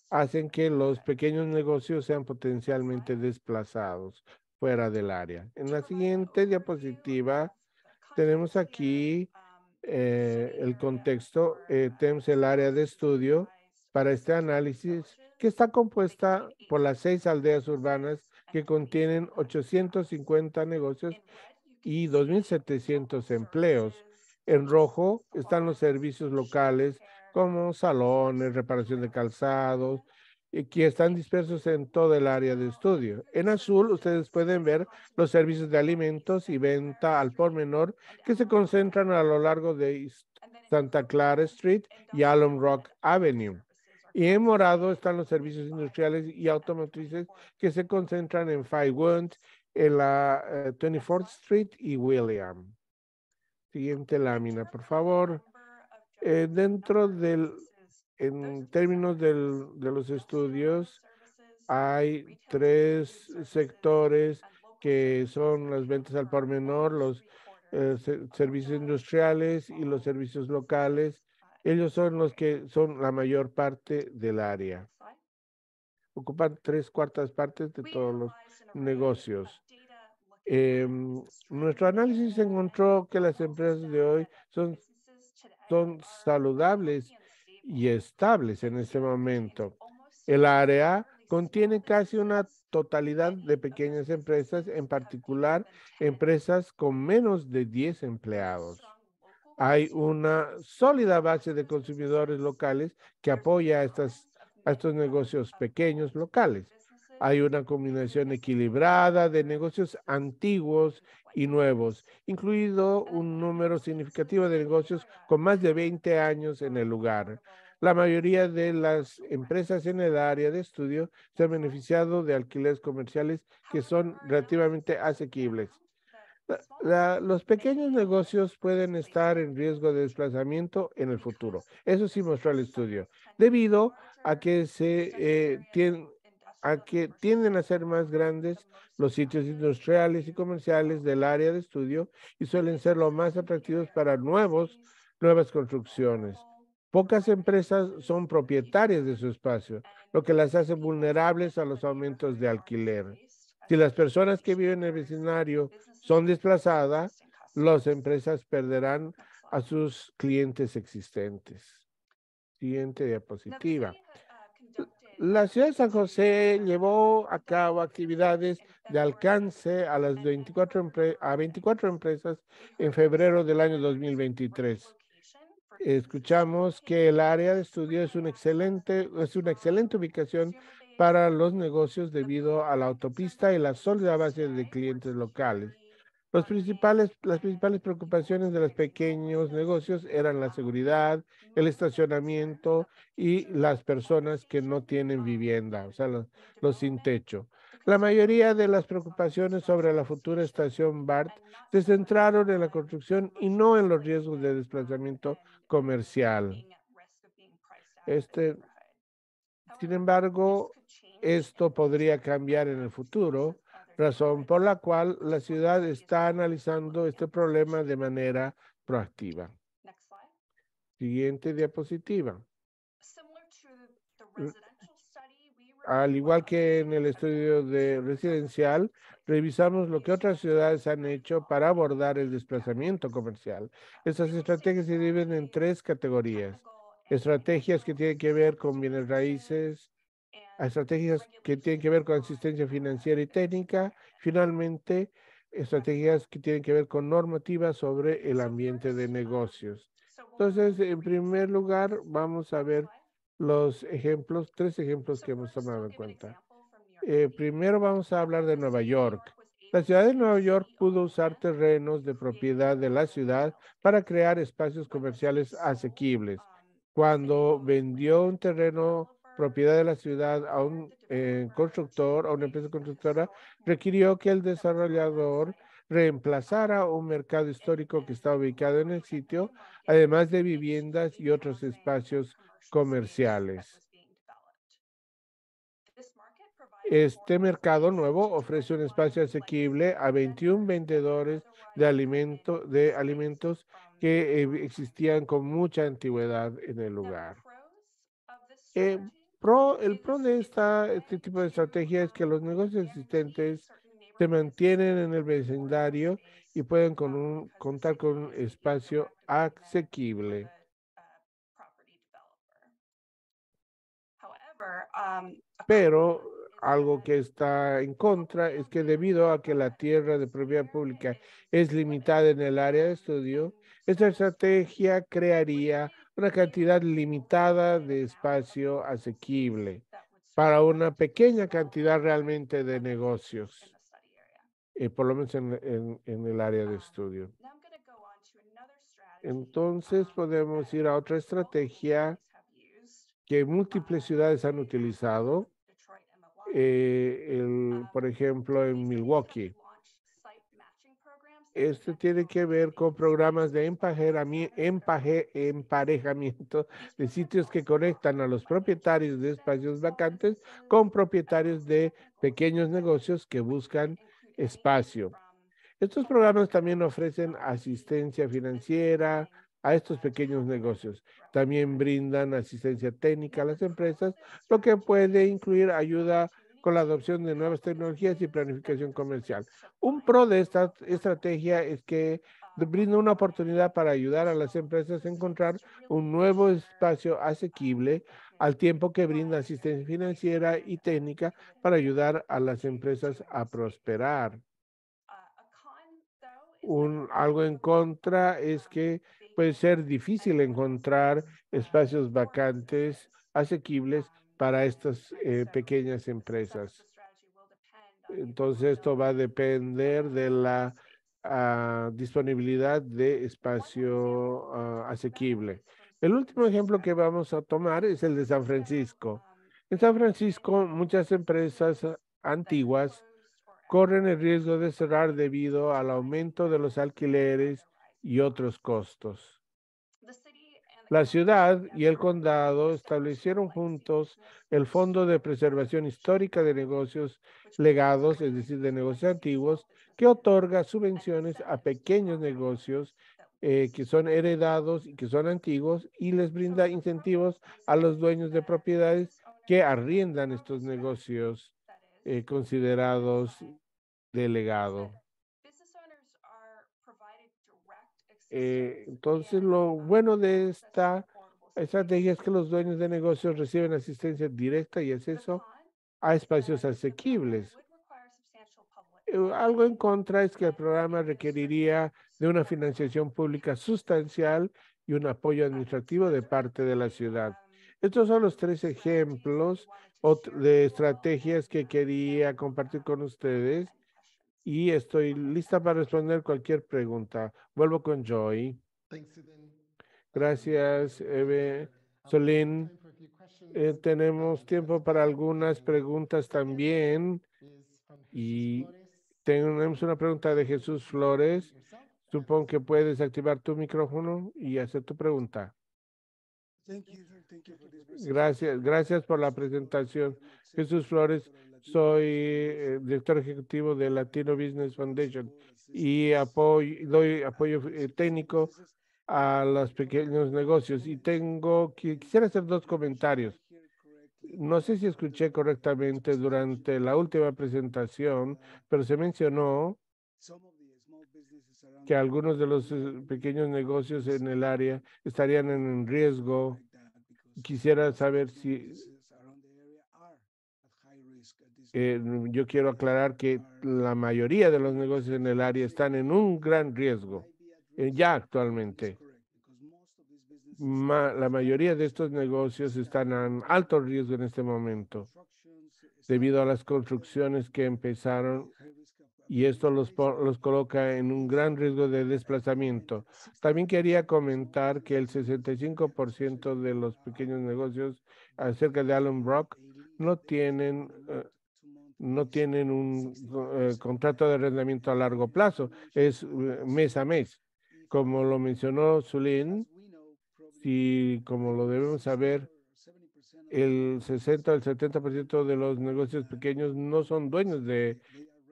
hacen que los pequeños negocios sean potencialmente desplazados fuera del área. En la siguiente diapositiva tenemos aquí eh, el contexto, eh, tenemos el área de estudio para este análisis que está compuesta por las seis aldeas urbanas que contienen 850 negocios y 2.700 empleos. En rojo están los servicios locales como salones, reparación de calzados, que están dispersos en todo el área de estudio. En azul, ustedes pueden ver los servicios de alimentos y venta al por menor que se concentran a lo largo de Santa Clara Street y Alum Rock Avenue. Y en morado están los servicios industriales y automotrices que se concentran en Firewood, en la 24th eh, Street y William. Siguiente lámina, por favor. Eh, dentro del, en pues, términos de los estudios, hay tres sectores que son las ventas al por menor, los eh, servicios industriales y los servicios locales. Ellos son los que son la mayor parte del área. Ocupan tres cuartas partes de todos los negocios. Em, nuestro análisis encontró que las empresas de hoy son son saludables y estables en este momento. El área contiene casi una totalidad de pequeñas empresas, en particular empresas con menos de 10 empleados. Hay una sólida base de consumidores locales que apoya a, estas, a estos negocios pequeños locales. Hay una combinación equilibrada de negocios antiguos y nuevos, incluido un número significativo de negocios con más de 20 años en el lugar. La mayoría de las empresas en el área de estudio se han beneficiado de alquileres comerciales que son relativamente asequibles. los pequeños negocios pueden estar en riesgo de desplazamiento en el futuro. Eso sí mostró el estudio, debido a que se tiene. Eh, tienen a que tienden a ser más grandes los sitios industriales y comerciales del área de estudio y suelen ser los más atractivos para nuevos, nuevas construcciones. Pocas empresas son propietarias de su espacio, lo que las hace vulnerables a los aumentos de alquiler. Si las personas que viven en el vecindario son desplazadas, las empresas perderán a sus clientes existentes. Siguiente diapositiva. La ciudad de San José llevó a cabo actividades de alcance a las 24 a 24 empresas en febrero del año 2023. Escuchamos que el área de estudio es, un excelente, es una excelente ubicación para los negocios debido a la autopista y la sólida base de clientes locales principales, las principales preocupaciones de los pequeños negocios eran la seguridad, el estacionamiento y las personas que no tienen vivienda, o sea, los, sin techo. La mayoría de las preocupaciones sobre la futura estación BART se centraron en la construcción y no en los riesgos de desplazamiento comercial. Este, sin embargo, esto podría cambiar en el futuro razón por la cual la ciudad está analizando este problema de manera proactiva. Siguiente diapositiva. Mm. Al igual que um, en el estudio de residencial, revisamos lo que otras ciudades han hecho para abordar el desplazamiento comercial. Estas estrategias se dividen en tres categorías. Estrategias que tienen que ver con bienes raíces, a estrategias que tienen que ver con asistencia financiera y técnica. Finalmente, estrategias que tienen que ver con normativas sobre el ambiente de negocios. Entonces, en primer lugar, vamos a ver los ejemplos, tres ejemplos que hemos tomado en cuenta. Eh, primero vamos a hablar de Nueva York. La ciudad de Nueva York pudo usar terrenos de propiedad de la ciudad para crear espacios comerciales asequibles. Cuando vendió un terreno propiedad de la ciudad a un eh, constructor, a una empresa constructora, requirió que el desarrollador reemplazara un mercado histórico que estaba ubicado en el sitio, además de viviendas y otros espacios comerciales. Este mercado nuevo ofrece un espacio asequible a 21 vendedores de, alimento, de alimentos que eh, existían con mucha antigüedad en el lugar. Eh, Pro, el pro de esta, este tipo de estrategia es que los negocios existentes se mantienen en el vecindario y pueden contar con un espacio asequible. Pero algo que está en contra es que debido a que la tierra de propiedad pública es limitada en el área de estudio, esta estrategia crearía una cantidad limitada de espacio asequible para una pequeña cantidad realmente de negocios, eh, por lo menos en, el área de um, estudio. Entonces um, podemos ir a otra estrategia que múltiples um, ciudades han utilizado, eh, por ejemplo, en Milwaukee. Esto tiene que ver con programas de emparejamiento de sitios que conectan a los propietarios de espacios vacantes con propietarios de pequeños negocios que buscan espacio. Estos programas también ofrecen asistencia financiera a estos pequeños negocios. También brindan asistencia técnica a las empresas, lo que puede incluir ayuda con la adopción de nuevas tecnologías y planificación comercial. Un pro de esta estrategia es que brinda una oportunidad para ayudar a las empresas a encontrar un nuevo espacio asequible al tiempo que brinda asistencia financiera y técnica para ayudar a las empresas a prosperar. algo en contra es que puede ser difícil encontrar espacios vacantes asequibles para estas eh, pequeñas empresas. Entonces, esto va a depender de la ah, disponibilidad de espacio ah, asequible. El último ejemplo que vamos a tomar es el de San Francisco. Um, en San Francisco, muchas empresas ah, antiguas corren el riesgo de cerrar debido al aumento de los alquileres y otros costos. La ciudad y el condado establecieron juntos el Fondo de Preservación Histórica de Negocios Legados, es decir, de negocios antiguos, que otorga subvenciones a pequeños negocios eh, que son heredados y que son antiguos y les brinda incentivos a los dueños de propiedades que arriendan estos negocios eh, considerados de legado. Eh, entonces, lo bueno de esta estrategia es que los dueños de negocios reciben asistencia directa y acceso a espacios asequibles. Eh, algo en contra es que el programa requeriría de una financiación pública sustancial y un apoyo administrativo de parte de la ciudad. Estos son los tres ejemplos de estrategias que quería compartir con ustedes y estoy lista para responder cualquier pregunta. Vuelvo con Joy. Gracias, Eve. Solín. Eh, tenemos tiempo para algunas preguntas también. Y tenemos una pregunta de Jesús Flores. Supongo que puedes activar tu micrófono y hacer tu pregunta. Gracias, gracias por la presentación. Jesús Flores, soy director ejecutivo de Latino Business Foundation y doy apoyo técnico a los pequeños negocios. Y tengo, quisiera hacer dos comentarios. No sé si escuché correctamente durante la última presentación, pero se mencionó que algunos de los pequeños negocios en el área estarían en riesgo. Quisiera saber si eh, yo quiero aclarar que la mayoría de los negocios en el área están en un gran riesgo, eh, ya actualmente. la mayoría de estos negocios están en alto riesgo en este momento debido a las construcciones que empezaron y esto los, los coloca en un gran riesgo de desplazamiento. También quería comentar que el 65% de los pequeños negocios acerca de Allen Brock no tienen eh, no tienen un eh, contrato de arrendamiento a largo plazo, es eh, mes a mes. Como lo mencionó Zulín, y como lo debemos saber, el 60 el 70% de los negocios pequeños no son dueños de,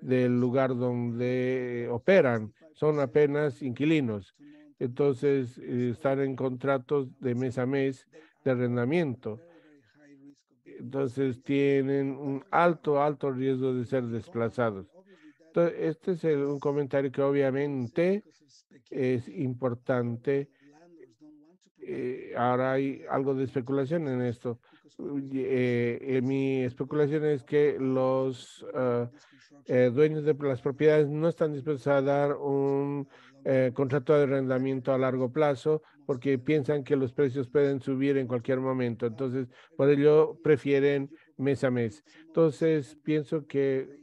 del lugar donde operan, son apenas inquilinos. Entonces, eh, están en contratos de mes a mes de arrendamiento entonces tienen un alto, alto riesgo de ser desplazados. Entonces, este es un comentario que obviamente es importante. Eh, ahora hay algo de especulación en esto. Eh, eh, mi especulación es que los ah, dueños de las propiedades no están dispuestos a dar un eh, contrato de arrendamiento a largo plazo porque piensan que los precios pueden subir en cualquier momento. Entonces, por ello prefieren mes a mes. Entonces, pienso que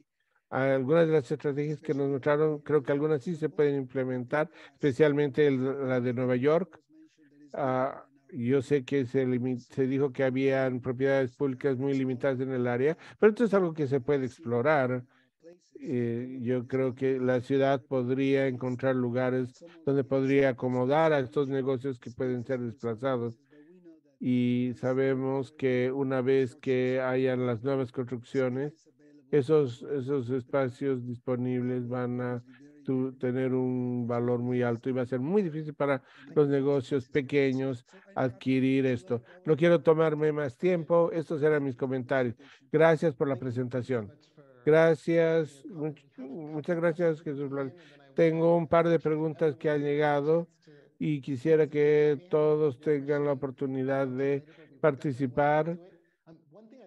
algunas de las estrategias que nos mostraron, creo que algunas sí se pueden implementar, especialmente la de Nueva York. Ah, yo sé que se, se dijo que habían propiedades públicas muy limitadas en el área, pero esto es algo que se puede explorar. Eh, yo creo que la ciudad podría encontrar lugares donde podría acomodar a estos negocios que pueden ser desplazados. Y sabemos que una vez que hayan las nuevas construcciones, esos, esos espacios disponibles van a tener un valor muy alto y va a ser muy difícil para los negocios pequeños adquirir esto. No quiero tomarme más tiempo. Estos eran mis comentarios. Gracias por la presentación. Gracias, muchas gracias, Jesús Tengo un par de preguntas que han llegado y quisiera que todos tengan la oportunidad de participar.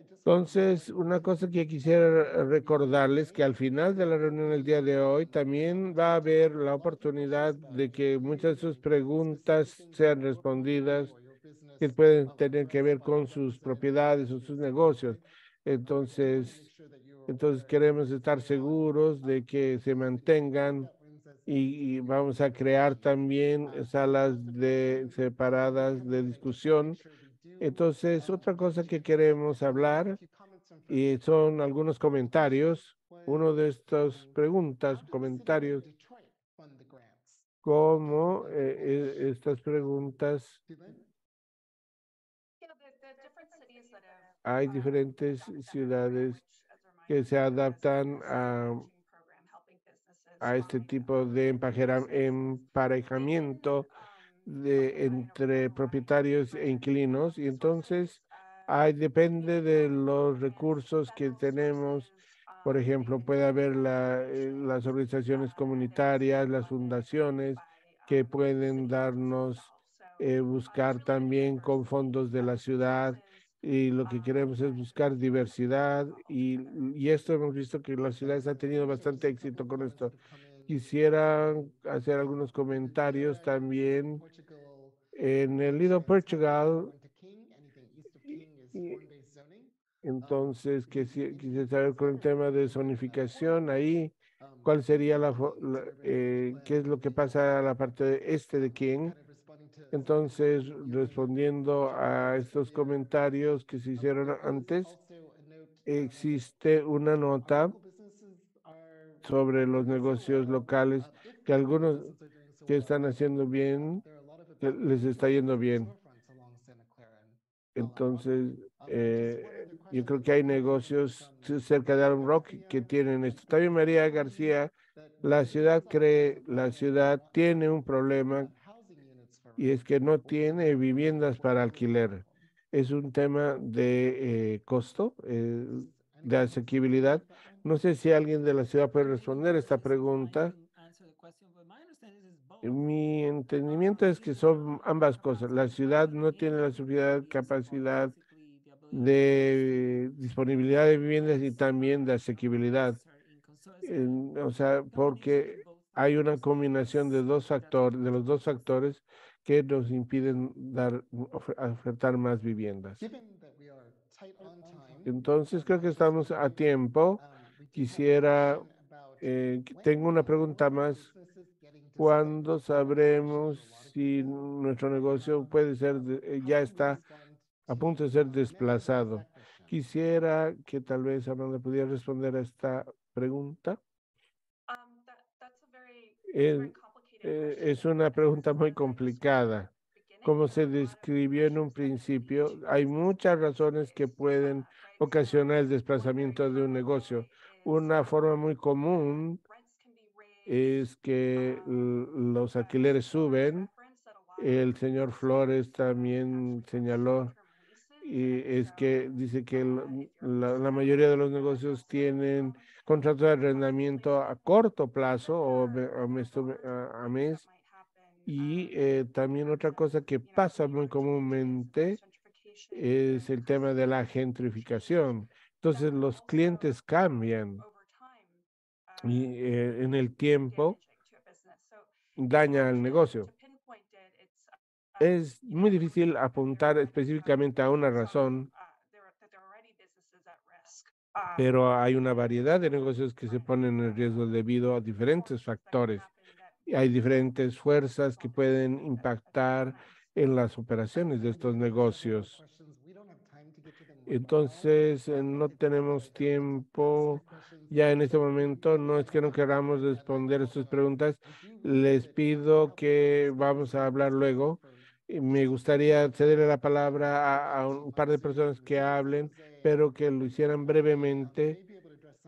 Entonces, una cosa que quisiera recordarles que al final de la reunión del día de hoy también va a haber la oportunidad de que muchas de sus preguntas sean respondidas que pueden tener que ver con sus propiedades o sus negocios. Entonces, entonces queremos estar seguros de que se mantengan y, vamos a crear también salas de separadas de discusión. Entonces, otra cosa que queremos hablar y son algunos comentarios. Uno de estas preguntas, comentarios, cómo eh, e, estas preguntas hay diferentes ciudades que se adaptan a, a este tipo de emparejamiento de, entre propietarios e inquilinos. Y entonces hay depende de los recursos que tenemos. Por ejemplo, puede haber eh, las organizaciones comunitarias, las fundaciones que pueden darnos, eh, buscar también con fondos de la ciudad y lo que queremos es buscar diversidad y, y, esto hemos visto que las ciudades han tenido bastante éxito con esto. Quisiera hacer algunos comentarios también. En el Lido Portugal, entonces quisiera saber con el tema de zonificación ahí, cuál sería la, eh, qué es lo que pasa a la parte este de King entonces, respondiendo a estos comentarios que se hicieron antes, existe una nota sobre los negocios locales que algunos que están haciendo bien, les está yendo bien. Entonces, eh, yo creo que hay negocios cerca de Alum Rock que tienen esto. También María García, la ciudad cree, la ciudad tiene un problema y es que no tiene viviendas para alquiler. Es un tema de eh, costo, eh, de asequibilidad. No sé si alguien de la ciudad puede responder esta pregunta. Mi entendimiento es que son ambas cosas. La ciudad no tiene la suficiente capacidad de disponibilidad de viviendas y también de asequibilidad. o sea, porque hay una combinación de dos actores de los dos factores que nos impiden dar, ofertar más viviendas. Entonces creo que estamos a tiempo. Um, Quisiera, eh, tengo una pregunta más. ¿Cuándo sabremos si nuestro negocio puede ser, eh, ya está a punto de ser desplazado? Quisiera que tal vez Amanda pudiera responder a esta pregunta. Um, eh, es una pregunta muy complicada. Como se describió en un principio, hay muchas razones que pueden ocasionar el desplazamiento de un negocio. Una forma muy común es que los alquileres suben. El señor Flores también señaló y es que dice que la mayoría de los negocios tienen contratos de arrendamiento a corto plazo o a mes, a mes. Y eh, también otra cosa que pasa muy comúnmente es el tema de la gentrificación. Entonces los clientes cambian y, eh, en el tiempo daña al negocio. Es muy difícil apuntar específicamente a una razón, Ah. pero hay una variedad de negocios que se ponen en riesgo debido a diferentes factores. Hay diferentes fuerzas que pueden impactar en las operaciones de estos negocios. Entonces, eh, no tenemos tiempo ya en este momento. No es que no queramos responder a sus preguntas. Les pido que vamos a hablar luego. Me gustaría cederle la palabra a, a un par de personas que hablen pero que lo hicieran brevemente.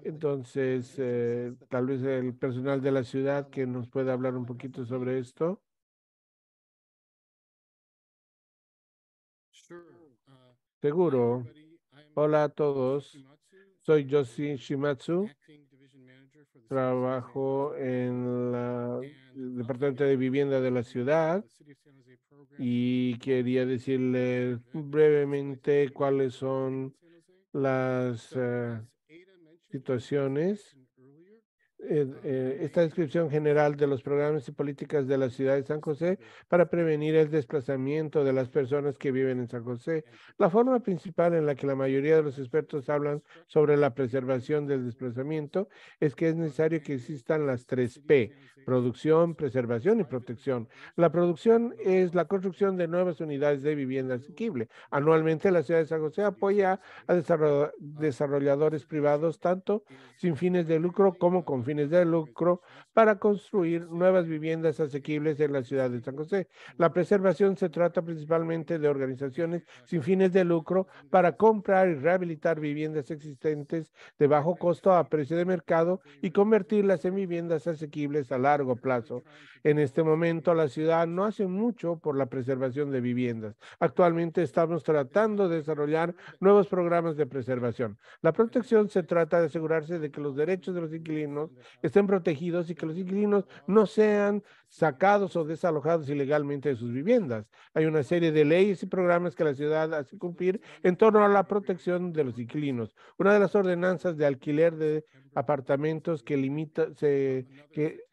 Entonces, eh, tal vez el personal de la ciudad que nos pueda hablar un poquito sobre esto. Seguro. Hola a todos. Soy Yoshi Shimatsu. Trabajo en la, el Departamento de Vivienda de la ciudad y quería decirles brevemente cuáles son las eh, situaciones eh, esta descripción general de los programas y políticas de la ciudad de San José para prevenir el desplazamiento de las personas que viven en San José. La forma principal en la que la mayoría de los expertos hablan sobre la preservación del desplazamiento es que es necesario que existan las tres P, producción, preservación y protección. La producción es la construcción de nuevas unidades de vivienda asequible. Anualmente la ciudad de San José apoya a desarrolladores privados tanto sin fines de lucro como con fines de lucro para construir nuevas viviendas asequibles en la ciudad de San José. La preservación se trata principalmente de organizaciones sin fines de lucro para comprar y rehabilitar viviendas existentes de bajo costo a precio de mercado y convertirlas en viviendas asequibles a largo plazo. En este momento, la ciudad no hace mucho por la preservación de viviendas. Actualmente estamos tratando de desarrollar nuevos programas de preservación. La protección se trata de asegurarse de que los derechos de los inquilinos estén protegidos y que los inquilinos no sean sacados o desalojados ilegalmente de sus viviendas. Hay una serie de leyes y programas que la ciudad hace cumplir en torno a la protección de los inquilinos. Una de las ordenanzas de alquiler de apartamentos que limita, se, que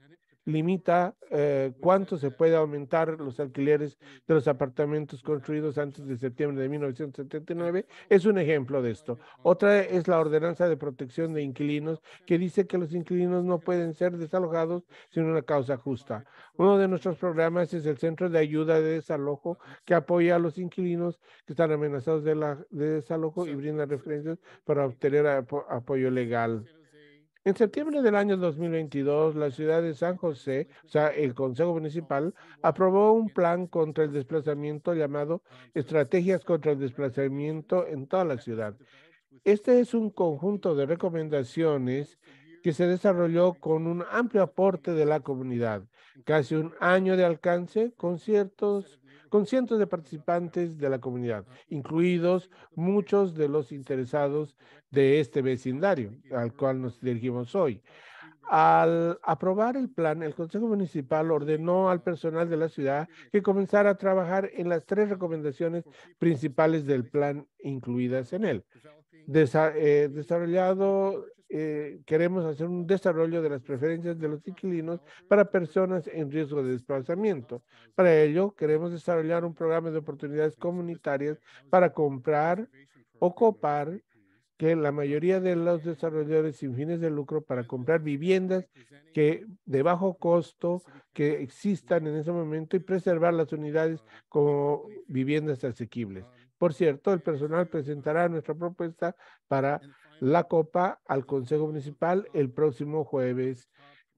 limita eh, cuánto se puede aumentar los alquileres de los apartamentos construidos antes de septiembre de 1979. Es un ejemplo de esto. Otra es la ordenanza de protección de inquilinos que dice que los inquilinos no pueden ser desalojados sin una causa justa. Uno de nuestros programas es el Centro de Ayuda de Desalojo que apoya a los inquilinos que están amenazados de, la, de desalojo y brinda referencias para obtener apoyo legal. En septiembre del año 2022, la ciudad de San José, o sea, el Consejo Municipal, aprobó un plan contra el desplazamiento llamado Estrategias contra el Desplazamiento en toda la ciudad. Este es un conjunto de recomendaciones que se desarrolló con un amplio aporte de la comunidad, casi un año de alcance, con ciertos con cientos de participantes de la comunidad, incluidos muchos de los interesados de este vecindario al cual nos dirigimos hoy. Al aprobar el plan, el Consejo Municipal ordenó al personal de la ciudad que comenzara a trabajar en las tres recomendaciones principales del plan incluidas en él. Eh, desarrollado eh, queremos hacer un desarrollo de las preferencias de los inquilinos para personas en riesgo de desplazamiento. Para ello, queremos desarrollar un programa de oportunidades comunitarias para comprar o copar que la mayoría de los desarrolladores sin fines de lucro para comprar viviendas que de bajo costo que existan en ese momento y preservar las unidades como viviendas asequibles. Por cierto, el personal presentará nuestra propuesta para la copa al Consejo Municipal el próximo jueves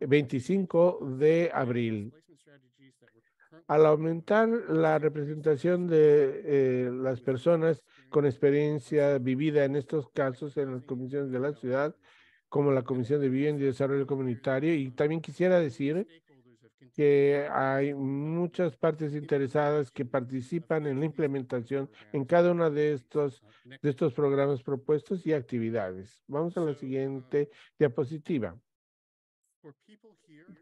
25 de abril. Al aumentar la representación de eh, las personas con experiencia vivida en estos casos en las comisiones de la ciudad, como la Comisión de Vivienda y Desarrollo Comunitario, y también quisiera decir que hay muchas partes interesadas que participan en la implementación en cada uno de estos, de estos programas propuestos y actividades. Vamos a la siguiente diapositiva.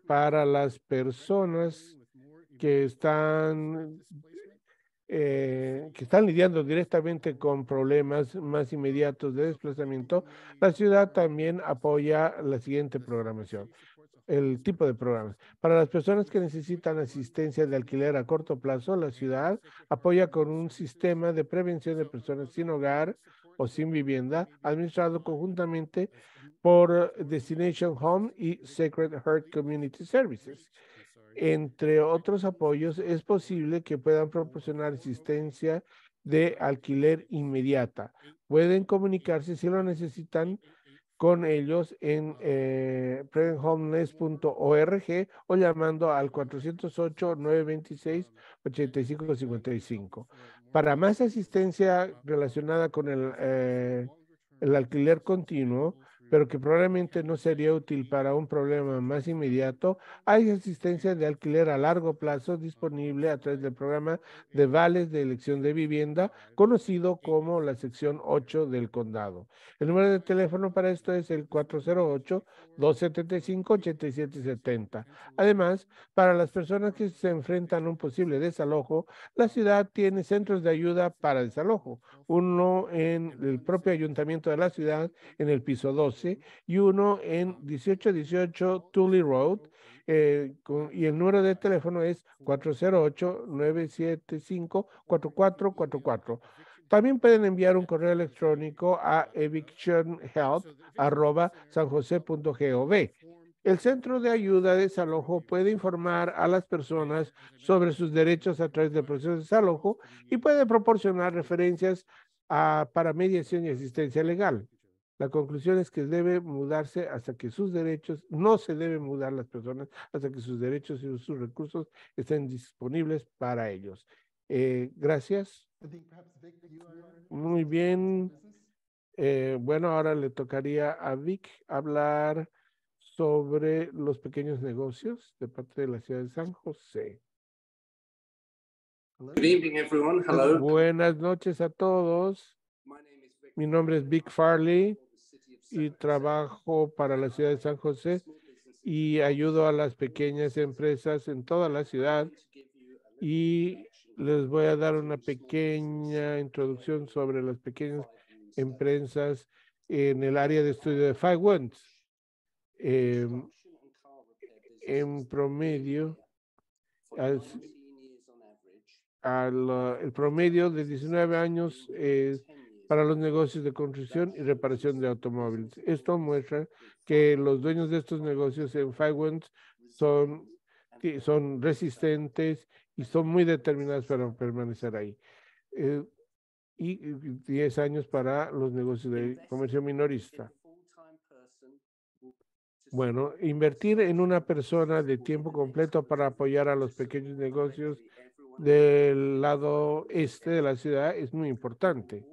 Para las personas que están eh, que están lidiando directamente con problemas más inmediatos de desplazamiento, la ciudad también apoya la siguiente programación el tipo de programas. Para las personas que necesitan asistencia de alquiler a corto plazo, la ciudad apoya con un sistema de prevención de personas sin hogar o sin vivienda, administrado conjuntamente por Destination Home y Sacred Heart Community Services. Entre otros apoyos, es posible que puedan proporcionar asistencia de alquiler inmediata. Pueden comunicarse si lo necesitan con ellos en eh, o llamando al 408-926-8555. Para más asistencia relacionada con el, eh, el alquiler continuo, pero que probablemente no sería útil para un problema más inmediato, hay asistencia de alquiler a largo plazo disponible a través del programa de vales de elección de vivienda, conocido como la sección 8 del condado. El número de teléfono para esto es el 408-275-8770. Además, para las personas que se enfrentan a un posible desalojo, la ciudad tiene centros de ayuda para desalojo, uno en el propio ayuntamiento de la ciudad en el piso 12 y uno en 1818 Tully Road. Eh, y el número de teléfono es 408-975-4444. También pueden enviar un correo electrónico a evictionhelp.sanjose.gov. El Centro de Ayuda de Desalojo puede informar a las personas sobre sus derechos a través del proceso de desalojo y puede proporcionar referencias para mediación y asistencia legal. La conclusión es que debe mudarse hasta que sus derechos, no se deben mudar las personas hasta que sus derechos y sus recursos estén disponibles para ellos. Eh, gracias. Muy bien. Eh, bueno, ahora le tocaría a Vic hablar sobre los pequeños negocios de parte de la ciudad de San José. Buenas noches a todos. Mi nombre es Vic Farley y trabajo para la ciudad de San José y ayudo a las pequeñas empresas en toda la ciudad y les voy a dar una pequeña introducción sobre las pequeñas empresas en el área de estudio de Five Ones. Em, en promedio, al, el promedio de 19 años es para los negocios de construcción y reparación de automóviles. Esto muestra que los dueños de estos negocios en Fairwinds son, son resistentes y son muy determinados para permanecer ahí. Eh, y 10 años para los negocios de comercio minorista. Bueno, invertir en una persona de tiempo completo para apoyar a los pequeños negocios del lado este de la ciudad es muy importante.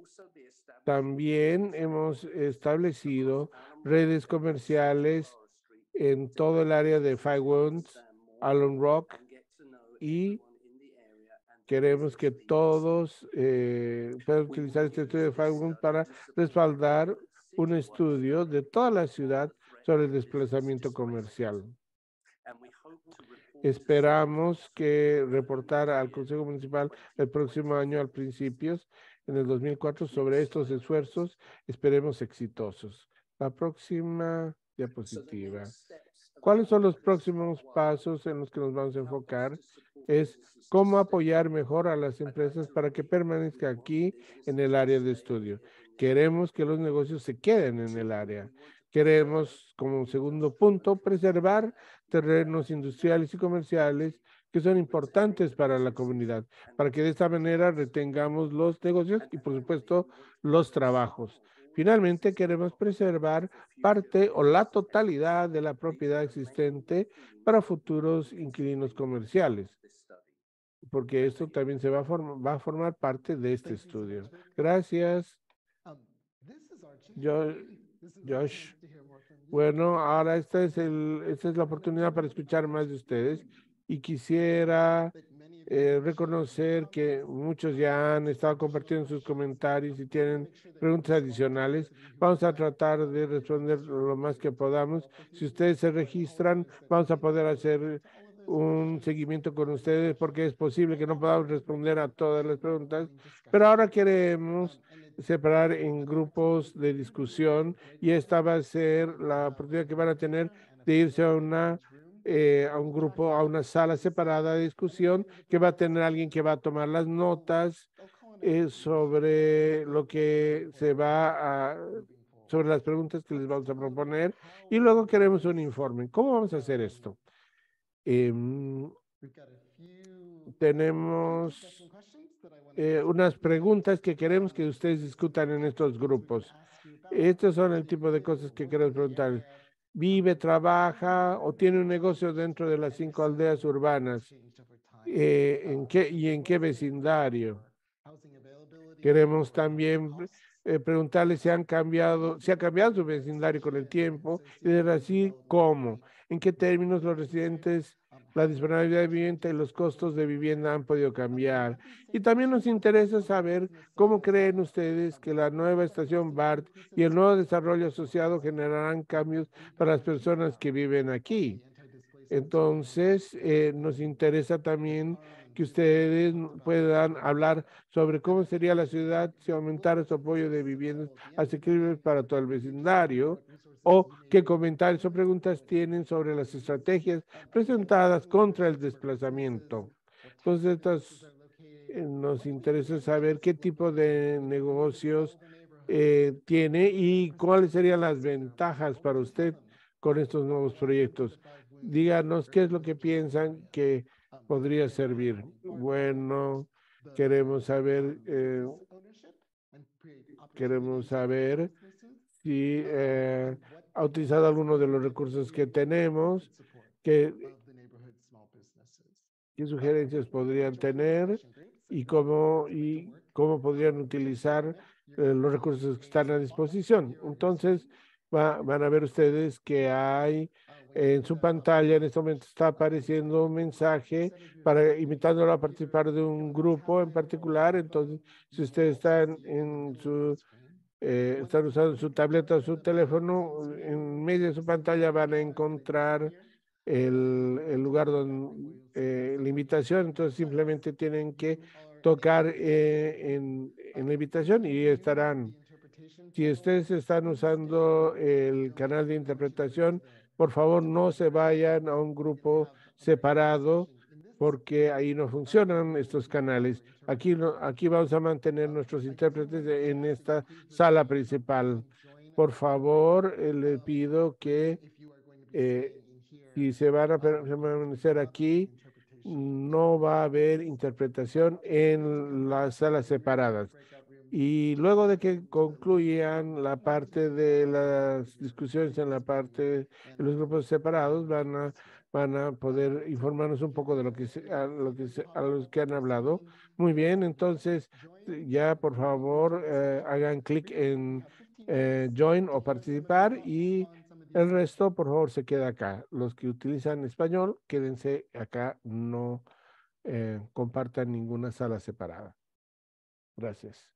También hemos establecido redes comerciales en todo el área de Five Wounds, Allen Rock, y queremos que todos eh, puedan utilizar este estudio de Five Wounds para respaldar un estudio de toda la ciudad sobre el desplazamiento comercial. Esperamos que reportar al Consejo Municipal el próximo año al principios en el 2004 sobre estos esfuerzos, esperemos exitosos. La próxima diapositiva. ¿Cuáles son los próximos pasos en los que nos vamos a enfocar? Es cómo apoyar mejor a las empresas para que permanezca aquí en el área de estudio. Queremos que los negocios se queden en el área. Queremos, como segundo punto, preservar terrenos industriales y comerciales que son importantes para la comunidad, para que de esta manera retengamos los negocios y, por supuesto, los trabajos. Finalmente, queremos preservar parte o la totalidad de la propiedad existente para futuros inquilinos comerciales, porque esto también se va a, va a formar parte de este estudio. Gracias. Yo, Josh. Bueno, ahora esta es, el, esta es la oportunidad para escuchar más de ustedes y quisiera eh, reconocer que muchos ya han estado compartiendo sus comentarios y tienen preguntas adicionales. Vamos a tratar de responder lo más que podamos. Si ustedes se registran, vamos a poder hacer un seguimiento con ustedes porque es posible que no podamos responder a todas las preguntas, pero ahora queremos separar en grupos de discusión y esta va a ser la oportunidad que van a tener de irse a una eh, a un grupo, a una sala separada de discusión que va a tener alguien que va a tomar las notas eh, sobre lo que se va a, sobre las preguntas que les vamos a proponer y luego queremos un informe. ¿Cómo vamos a hacer esto? Em, tenemos eh, unas preguntas que queremos que ustedes discutan en estos grupos. Estos son el tipo de cosas que queremos preguntar vive, trabaja o tiene un negocio dentro de las cinco aldeas urbanas? Eh, ¿en qué, ¿Y en qué vecindario? Queremos también eh, preguntarle si han cambiado, si ha cambiado su vecindario con el tiempo y de así cómo, en qué términos los residentes la disponibilidad de vivienda y los costos de vivienda han podido cambiar. Y también nos interesa saber cómo creen ustedes que la nueva estación BART y el nuevo desarrollo asociado generarán cambios para las personas que viven aquí. Entonces, eh, nos interesa también que ustedes puedan hablar sobre cómo sería la ciudad si aumentara su apoyo de viviendas asequibles para todo el vecindario o qué comentarios o preguntas tienen sobre las estrategias presentadas contra el desplazamiento. Entonces, eh, nos interesa saber qué tipo de negocios eh, tiene y cuáles serían las ventajas para usted con estos nuevos proyectos. Díganos qué es lo que piensan que podría servir. Bueno, queremos saber, eh, queremos saber si eh, ha utilizado alguno de los recursos que tenemos, qué, sugerencias podrían tener y cómo, y cómo podrían utilizar eh, los recursos que están a disposición. Entonces, va, van a ver ustedes que hay en su pantalla en este momento está apareciendo un mensaje para invitándolo a participar de un grupo en particular. Entonces, si ustedes están en, su eh, están usando su tableta o su teléfono, en medio de su pantalla van a encontrar el, lugar donde eh, la invitación, entonces simplemente tienen que tocar eh, en, en, la invitación y estarán. Si ustedes están usando el canal de interpretación, por favor no se vayan a un grupo separado porque ahí no funcionan estos canales. Aquí, aquí vamos a mantener nuestros intérpretes en esta sala principal. Por favor, eh, le pido que si eh, se van a permanecer aquí, no va a haber interpretación en las salas separadas. Y luego de que concluyan la parte de las discusiones en la parte de los grupos separados, van a, van a poder informarnos un poco de lo que, a, los que han hablado. Muy bien, entonces ya por favor eh, hagan clic en eh, join o participar y el resto por favor se queda acá. Los que utilizan español, quédense acá, no eh, compartan ninguna sala separada. Gracias.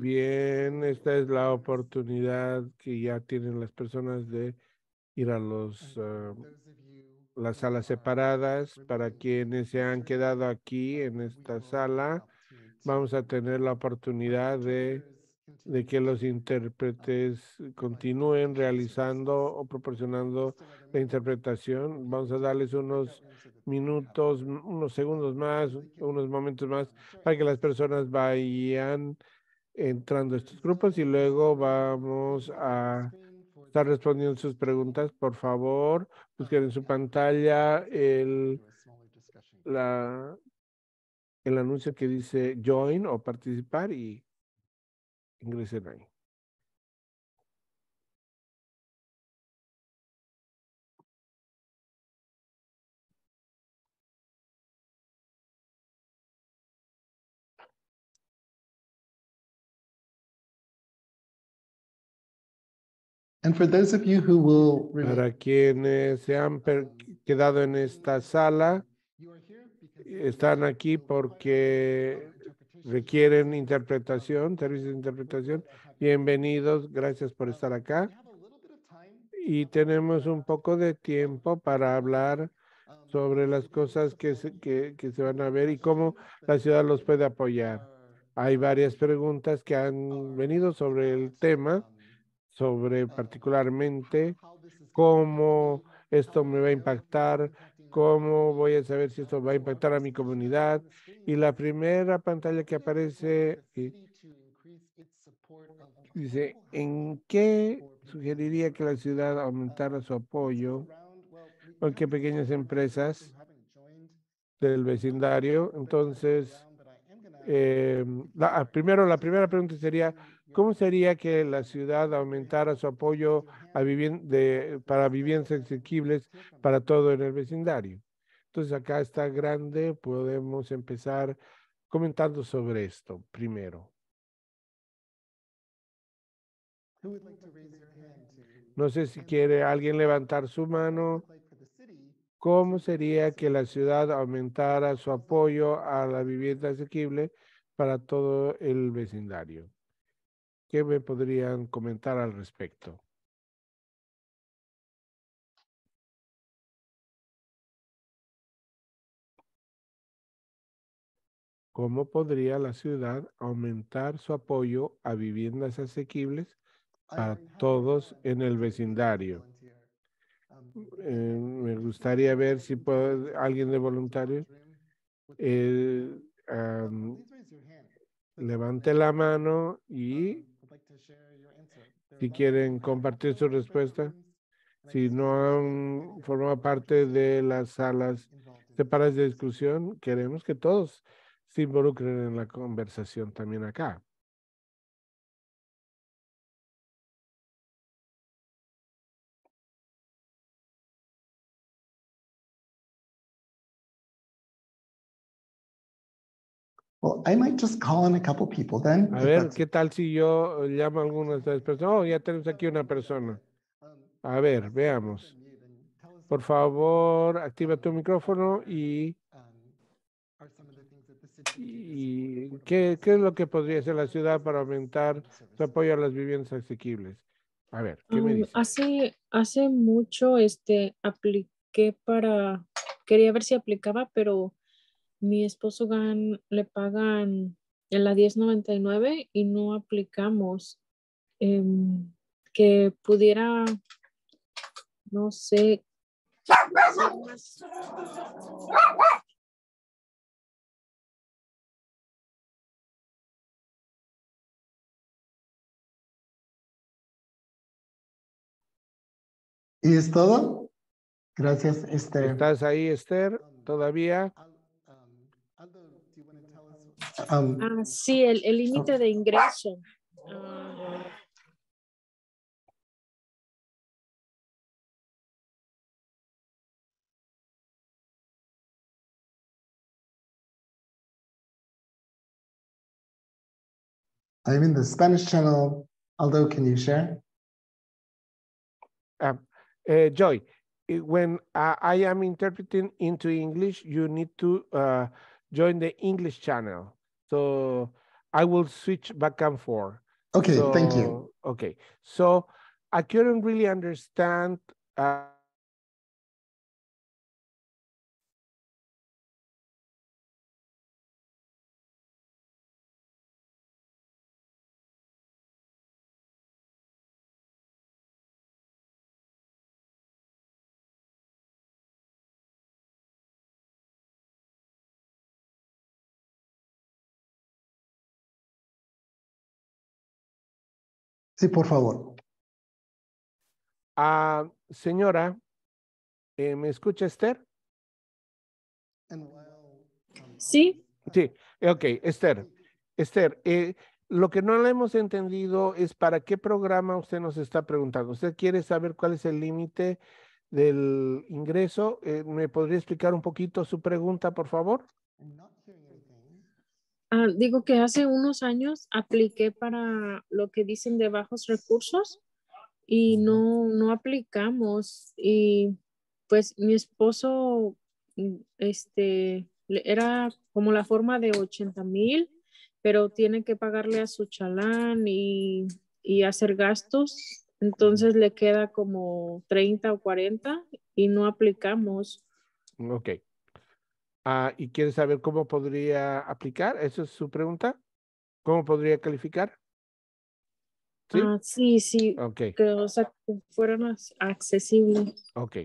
bien, esta es la oportunidad que ya tienen las personas de ir a los eh, las salas separadas. Para quienes se han quedado aquí en esta sala, vamos a tener la oportunidad de de que los intérpretes continúen realizando o proporcionando la interpretación. Vamos a darles unos minutos, unos segundos más, unos momentos más para que las personas vayan entrando a estos grupos y luego vamos a estar respondiendo sus preguntas. Por favor, busquen en su pantalla el, la, el anuncio que dice join o participar y ingresen ahí. And for those of you who will Para quienes se han um, quedado en esta sala, están aquí porque requieren interpretación, servicios de interpretación. Bienvenidos, gracias por estar acá. Y tenemos un poco de tiempo para hablar sobre las cosas que se, que, se van a ver y cómo la ciudad los puede apoyar. Hay varias preguntas que han venido sobre el tema, sobre particularmente cómo esto me va a impactar cómo voy a saber si esto va a impactar a mi comunidad. Y la primera pantalla que aparece dice, ¿en qué sugeriría que la ciudad aumentara su apoyo? ¿O qué pequeñas empresas del vecindario? Entonces, em, la, ah, primero, la primera pregunta sería, ¿Cómo sería que la ciudad aumentara su apoyo para viviendas asequibles para todo en el vecindario? Entonces acá está grande, podemos empezar comentando sobre esto primero. No sé si quiere alguien levantar su mano. ¿Cómo sería que la ciudad aumentara su apoyo a la vivienda asequible para todo el vecindario? ¿Qué me podrían comentar al respecto? ¿Cómo podría la ciudad aumentar su apoyo a viviendas asequibles a todos en el vecindario? Eh, me gustaría ver si puede, alguien de voluntarios eh, levante la mano y eh, si quieren compartir su respuesta. Si no han formado parte de las salas separadas de discusión, queremos que todos se involucren en la conversación también acá. a ver, ¿qué tal si yo eh, llamo a alguna de estas personas? Oh, ya tenemos aquí una persona. A ver, veamos. Por favor, activa tu micrófono y, y ¿qué, ¿qué, es lo que podría hacer la ciudad para aumentar su apoyo a las viviendas asequibles. A ver, ¿qué me mm, dice? Hace, hace mucho este, apliqué para, quería ver si aplicaba, pero mi esposo gan, le pagan en la 1099 y no aplicamos, em, que pudiera, no sé, ¿Y es todo? Gracias, Esther. ¿Estás ahí, Esther? ¿Todavía? Um, ah, sí, el límite de ingreso. Uh, I'm in the Spanish channel. Aldo, can you share? Um, uh, Joy, eh, when uh, I am interpreting into English, you need to uh, join the English channel. So I will switch back and forth. Okay, so, thank you. Okay, so I couldn't really understand. Uh, Sí, por favor. Ah, señora, eh, ¿me escucha Esther? Sí. Sí, ok, Esther. Esther, eh, lo que no la hemos entendido es para qué programa usted nos está preguntando. Usted quiere saber cuál es el límite del ingreso. Eh, ¿Me podría explicar un poquito su pregunta, por favor? Ah, digo que hace unos años apliqué para lo que dicen de bajos recursos y no, no aplicamos. Y pues mi esposo, mm, este, era como la forma de 80 mil, pero tiene que pagarle a su chalán y, y hacer gastos. Entonces le queda como 30 o 40 y no aplicamos. Ok. Ah, y quiere saber cómo podría aplicar. ¿Esa es su pregunta? ¿Cómo podría calificar? Sí, ah, sí, sí. Que, fueran accesibles. Ok.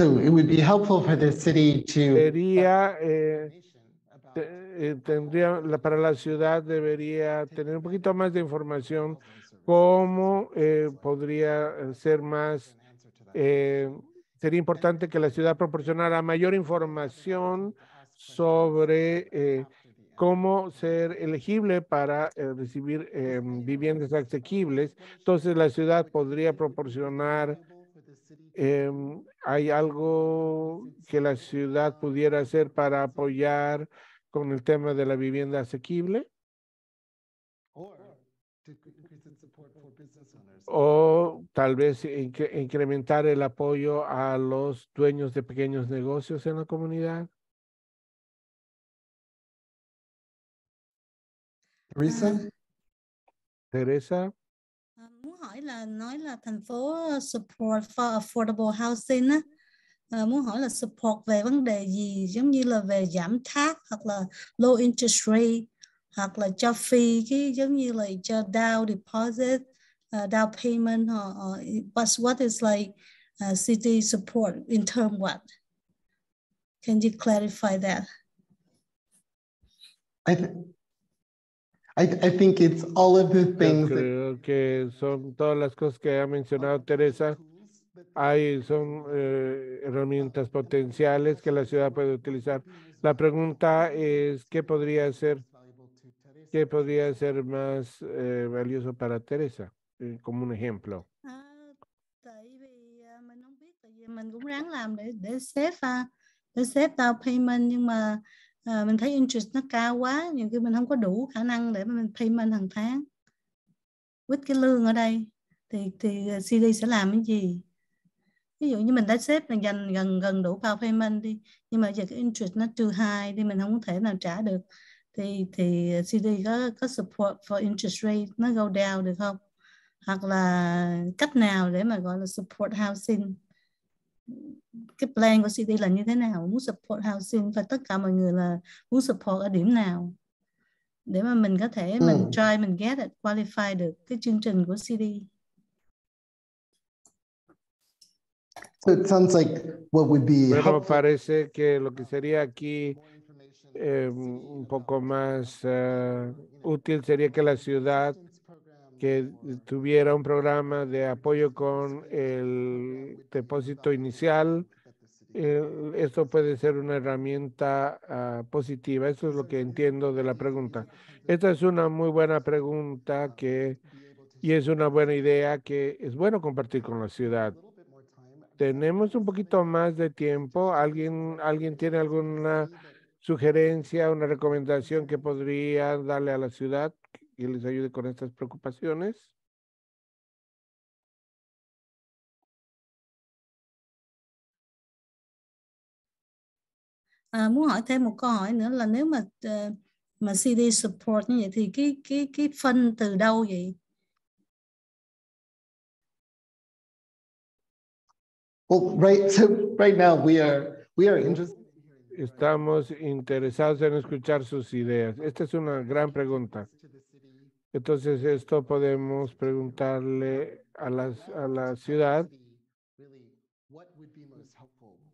So it would tendría, para la ciudad debería tener un poquito más de información cómo eh, podría ser más, eh, sería importante que la ciudad proporcionara mayor información sobre eh, cómo ser elegible para recibir em, viviendas asequibles. Entonces la ciudad podría proporcionar Em, ¿hay algo que la ciudad pudiera hacer para apoyar con el tema de la vivienda asequible? O tal vez incrementar el apoyo a los dueños de pequeños negocios en la comunidad. Teresa. Teresa. hỏi là nói là thành phố ờ, support for affordable housing á à, muốn hỏi là support về vấn đề gì giống như là về giảm tax hoặc là low interest rate hoặc là cho phi cái giống như là cho down deposit uh, down payment or, or but what is like uh, city support in term what can you clarify that I th creo que son todas las cosas que ha mencionado Teresa. Hay, son eh, herramientas potenciales que la ciudad puede utilizar. La pregunta es, ¿qué podría ser, qué podría ser más eh, valioso para Teresa? Eh, como un ejemplo. Ah, à, mình thấy interest nó cao quá nhiều khi mình không có đủ khả năng để mà mình payment hàng tháng with cái lương ở đây thì thì ờ, CD sẽ làm cái gì ví dụ như mình đã xếp là dành gần gần đủ vào payment đi nhưng mà giờ cái interest nó too high thì mình không thể nào trả được thì thì ờ, CD có có support for interest rate nó go down được không hoặc là cách nào để mà gọi là support housing cái plan của city là như thế nào muốn support housing và tất cả mọi người là muốn support ở điểm nào để mà mình có thể ừ. mình try mình get it qualify được cái chương trình của city So it sounds like what would be Pero parece que lo que sería aquí eh, un poco más uh, útil sería que la ciudad que tuviera un programa de apoyo con el depósito inicial. Eh, esto puede ser una herramienta ah, positiva. Eso es lo que entiendo de la pregunta. Esta es una muy buena pregunta que y es una buena idea que es bueno compartir con la ciudad. Tenemos un poquito más de tiempo. ¿Alguien, alguien tiene alguna sugerencia, una recomendación que podría darle a la ciudad? y les ayude con estas preocupaciones. support now we are we are interested. Estamos interesados en escuchar sus ideas. Esta es una gran pregunta. Entonces, esto podemos preguntarle a, las, a la ciudad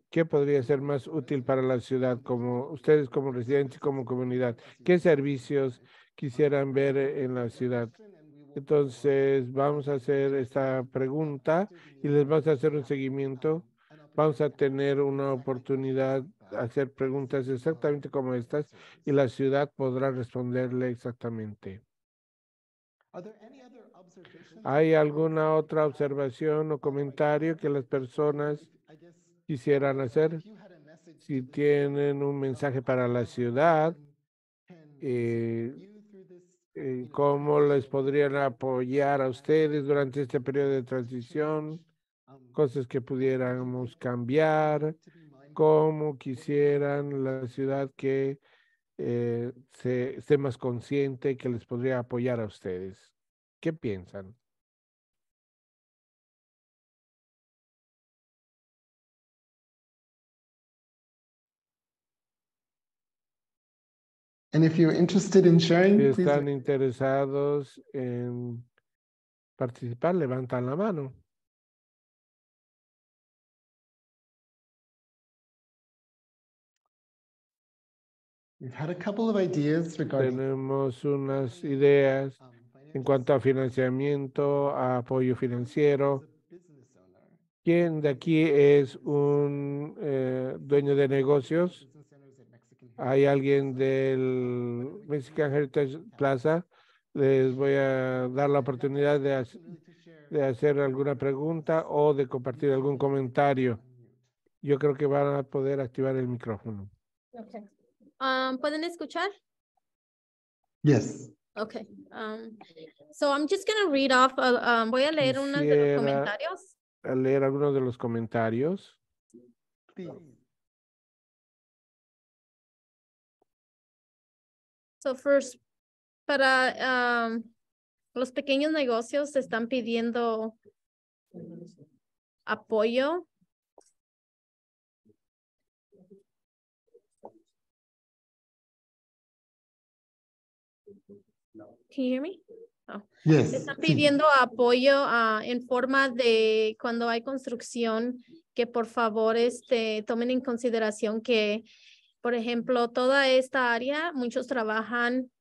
¿Qué podría ser más útil para la ciudad, como ustedes como residentes y como comunidad? ¿Qué servicios quisieran ver en la ciudad? Entonces, vamos a hacer esta pregunta y les vamos a hacer un seguimiento. Vamos a tener una oportunidad de hacer preguntas exactamente como estas y la ciudad podrá responderle exactamente. ¿Hay alguna otra observación o comentario que las personas quisieran hacer? Si tienen un mensaje para la ciudad, eh, eh, ¿cómo les podrían apoyar a ustedes durante este periodo de transición? Cosas que pudiéramos cambiar, cómo quisieran la ciudad que eh, se, esté más consciente que les podría apoyar a ustedes. ¿Qué piensan? si están interesados en participar, levantan la mano. Tenemos unas ideas en cuanto a financiamiento, a apoyo financiero. ¿Quién de aquí es un eh, dueño de negocios? ¿Hay alguien del Mexican Heritage Plaza? Les voy a dar la oportunidad de, de hacer alguna pregunta o de compartir algún comentario. Yo creo que van a poder activar el micrófono. Ah, ¿Pueden escuchar? Yes. Okay. Um, so I'm just going to read off, uh, um, voy a leer unos de los comentarios. A leer algunos de los comentarios. Sí. So first, para um, los pequeños negocios están pidiendo apoyo Can you hear me? Oh. Están pidiendo apoyo ah, en forma de cuando hay construcción, que por favor este, tomen en consideración que, por ejemplo, toda esta área, muchos trabajan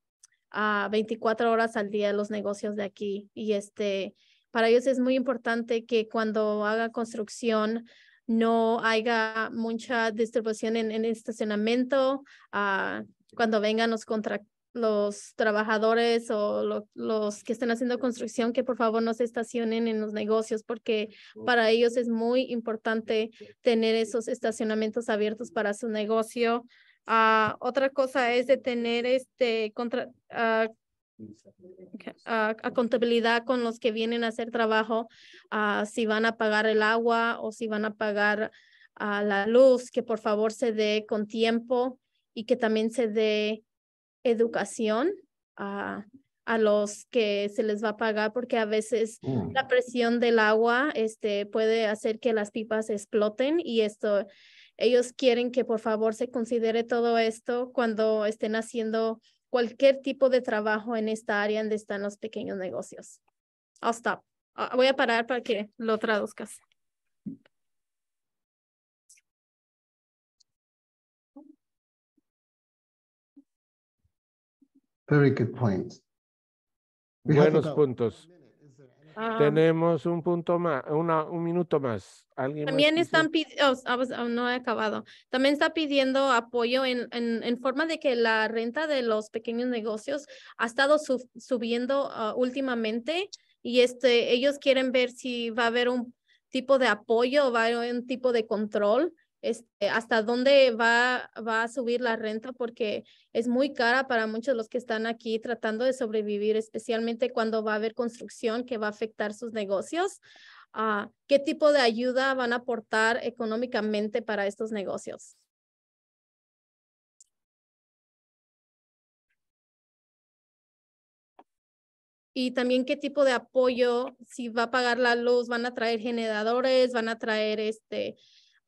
a ah, 24 horas al día los negocios de aquí y este, para ellos es muy importante que cuando haga construcción no haya mucha distribución en, en estacionamiento, ah, cuando vengan los contractores los trabajadores o los que estén haciendo construcción que por favor no se estacionen en los negocios porque para ellos es muy importante tener esos estacionamientos abiertos para su negocio. Ah, otra cosa es de tener este contra, ah, ah, contabilidad con los que vienen a hacer trabajo, si van a pagar el agua o si van a pagar la luz, que por favor se dé con tiempo y que también se dé educación a, los que se les va a pagar porque a veces mm. la presión del agua este, puede hacer que las pipas exploten y esto, ellos quieren que por favor se considere todo esto cuando estén haciendo cualquier tipo de trabajo en esta área donde están los pequeños negocios. oh stop. Ah, voy a parar para que lo traduzcas. Very good point. Buenos puntos. Ah. Tenemos un punto más, una, un minuto más. ¿Alguien también están pidiendo, oh, ah, pues, ah, no he acabado, también está pidiendo apoyo en, en, en, forma de que la renta de los pequeños negocios ha estado subiendo últimamente y este, ellos quieren ver si va a haber un tipo de apoyo, va a haber un tipo de control este, hasta dónde va, va a subir la renta porque es muy cara para muchos de los que están aquí tratando de sobrevivir, especialmente cuando va a haber construcción que va a afectar sus negocios. Ah, ¿Qué tipo de ayuda van a aportar económicamente para estos negocios? y también qué tipo de apoyo, si va a pagar la luz, van a traer generadores, van a traer este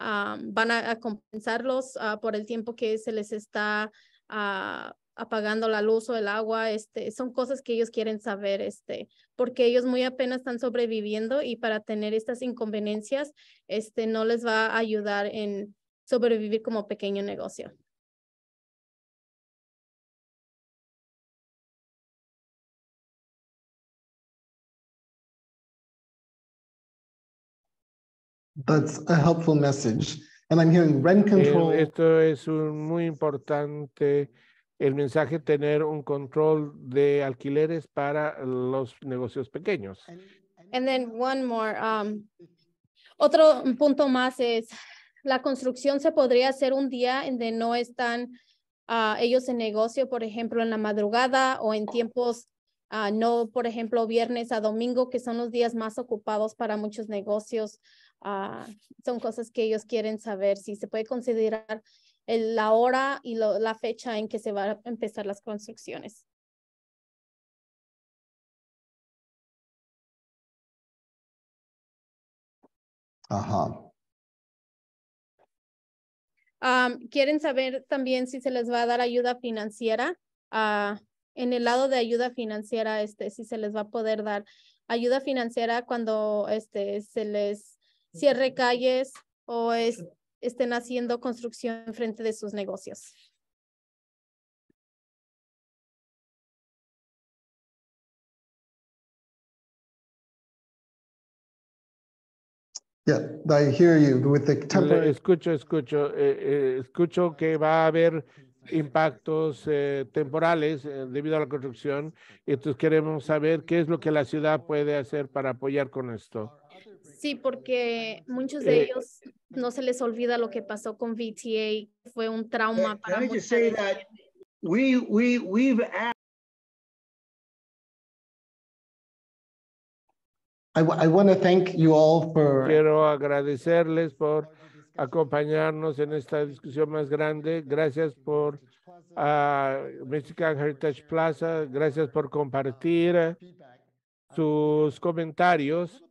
Ah, van a, compensarlos ah, por el tiempo que se les está ah, apagando la luz o el agua, este, son cosas que ellos quieren saber, este, porque ellos muy apenas están sobreviviendo y para tener estas inconveniencias, este, no les va a ayudar en sobrevivir como pequeño negocio. That's a helpful message. And I'm hearing rent eh, control. Esto es un muy importante el mensaje tener un control de alquileres para los negocios pequeños. And then one more. Um, otro punto más es la construcción se podría hacer un día en donde no están ah, ellos en negocio, por ejemplo, en la madrugada o en tiempos ah, no, por ejemplo, viernes a domingo, que son los días más ocupados para muchos negocios. Ah, son cosas que ellos quieren saber, si se puede considerar la hora y la fecha en que se van a empezar las construcciones. Ajá. Ah, quieren saber también si se les va a dar ayuda financiera. Ah, en el lado de ayuda financiera, este, si se les va a poder dar ayuda financiera cuando este, se les cierre calles o es, estén haciendo construcción frente de sus negocios. Yeah, I Escucho, escucho, eh, eh, escucho que va a haber impactos eh, temporales debido a la construcción. Entonces queremos saber qué es lo que la ciudad puede hacer para apoyar con esto. Sí, porque muchos de eh, ellos no se les olvida lo que pasó con VTA, fue un trauma para muchos. ellos. Quiero agradecerles por acompañarnos en esta discusión más grande. Gracias por a ah, Mexican Heritage Plaza. Gracias por compartir eh, sus comentarios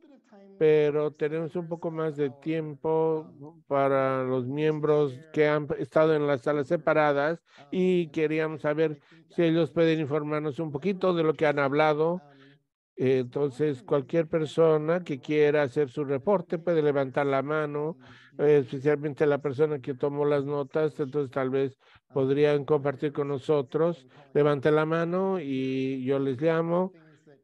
pero tenemos un poco más de tiempo para los miembros que han estado en las salas separadas y queríamos saber si ellos pueden informarnos un poquito de lo que han hablado. Entonces, cualquier persona que quiera hacer su reporte puede levantar la mano, especialmente la persona que tomó las notas. Entonces, tal vez podrían compartir con nosotros. Levante la mano y yo les llamo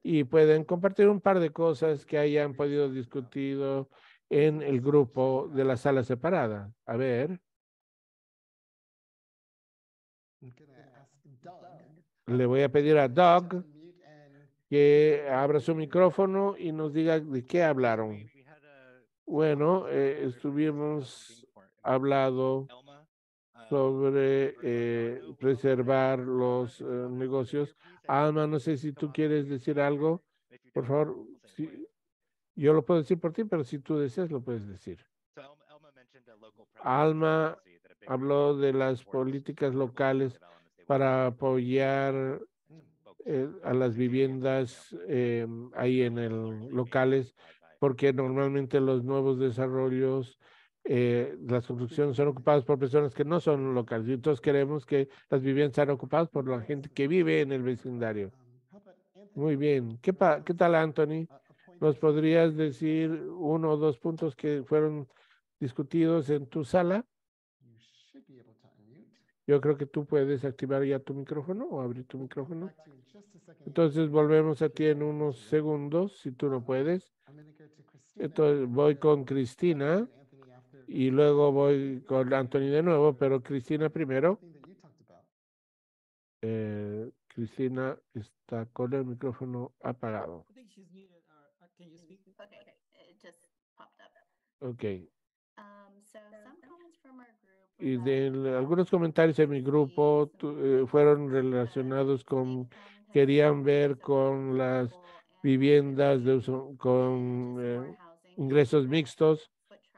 y pueden compartir un par de cosas que hayan podido discutir en el grupo de la sala separada. A ver. Le voy a pedir a Doug que abra su micrófono y nos diga de qué hablaron. Bueno, eh, estuvimos hablando sobre preservar eh, los eh, negocios. Alma, ah, no sé si tú quieres decir algo. Por favor, yo lo puedo decir por ti, pero si tú deseas, lo puedes decir. Alma habló de las políticas locales para apoyar eh, a las viviendas ahí en el locales, porque normalmente los nuevos desarrollos eh, las construcciones son ocupadas por personas que no son locales. Y todos queremos que las viviendas sean ocupadas por la gente que vive en el vecindario. Muy bien. ¿Qué, qué tal, Anthony? ¿Nos podrías decir uno o dos puntos que fueron discutidos en tu sala? Yo creo que tú puedes activar ya tu micrófono o abrir tu micrófono. Entonces volvemos a ti en unos segundos, si tú no puedes. Entonces voy con Cristina y luego voy con Anthony de nuevo, pero Cristina primero. Eh, Cristina está con el micrófono apagado. Uh, ok. Um, y de algunos comentarios de mi grupo eh, fueron relacionados con, querían ver con las viviendas de con eh, ingresos mixtos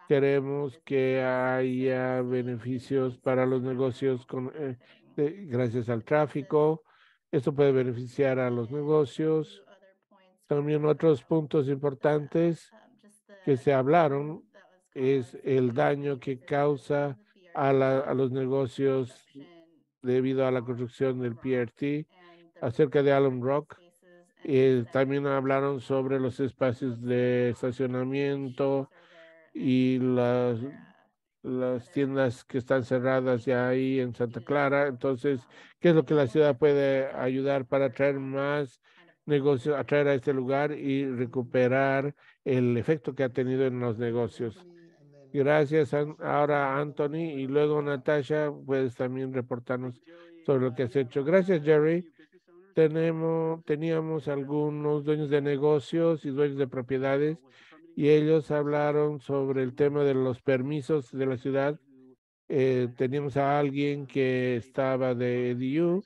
Queremos que haya beneficios para los negocios eh, gracias al tráfico. Esto puede beneficiar a los negocios. También otros puntos importantes que se hablaron es el daño que causa a, la, a los negocios debido a la construcción del PRT acerca de Alum Rock. Eh, también hablaron sobre los espacios de estacionamiento, y las, las tiendas que están cerradas ya ahí en Santa Clara. Entonces, ¿qué es lo que la ciudad puede ayudar para atraer más negocios, atraer a este lugar y recuperar el efecto que ha tenido en los negocios? Gracias ahora Anthony y luego Natasha, puedes también reportarnos pues sobre lo que has hecho. Gracias Jerry. Tenemos, teníamos algunos dueños de negocios y dueños de propiedades y ellos hablaron sobre el tema de los permisos de la ciudad. Eh, teníamos a alguien que estaba de EDU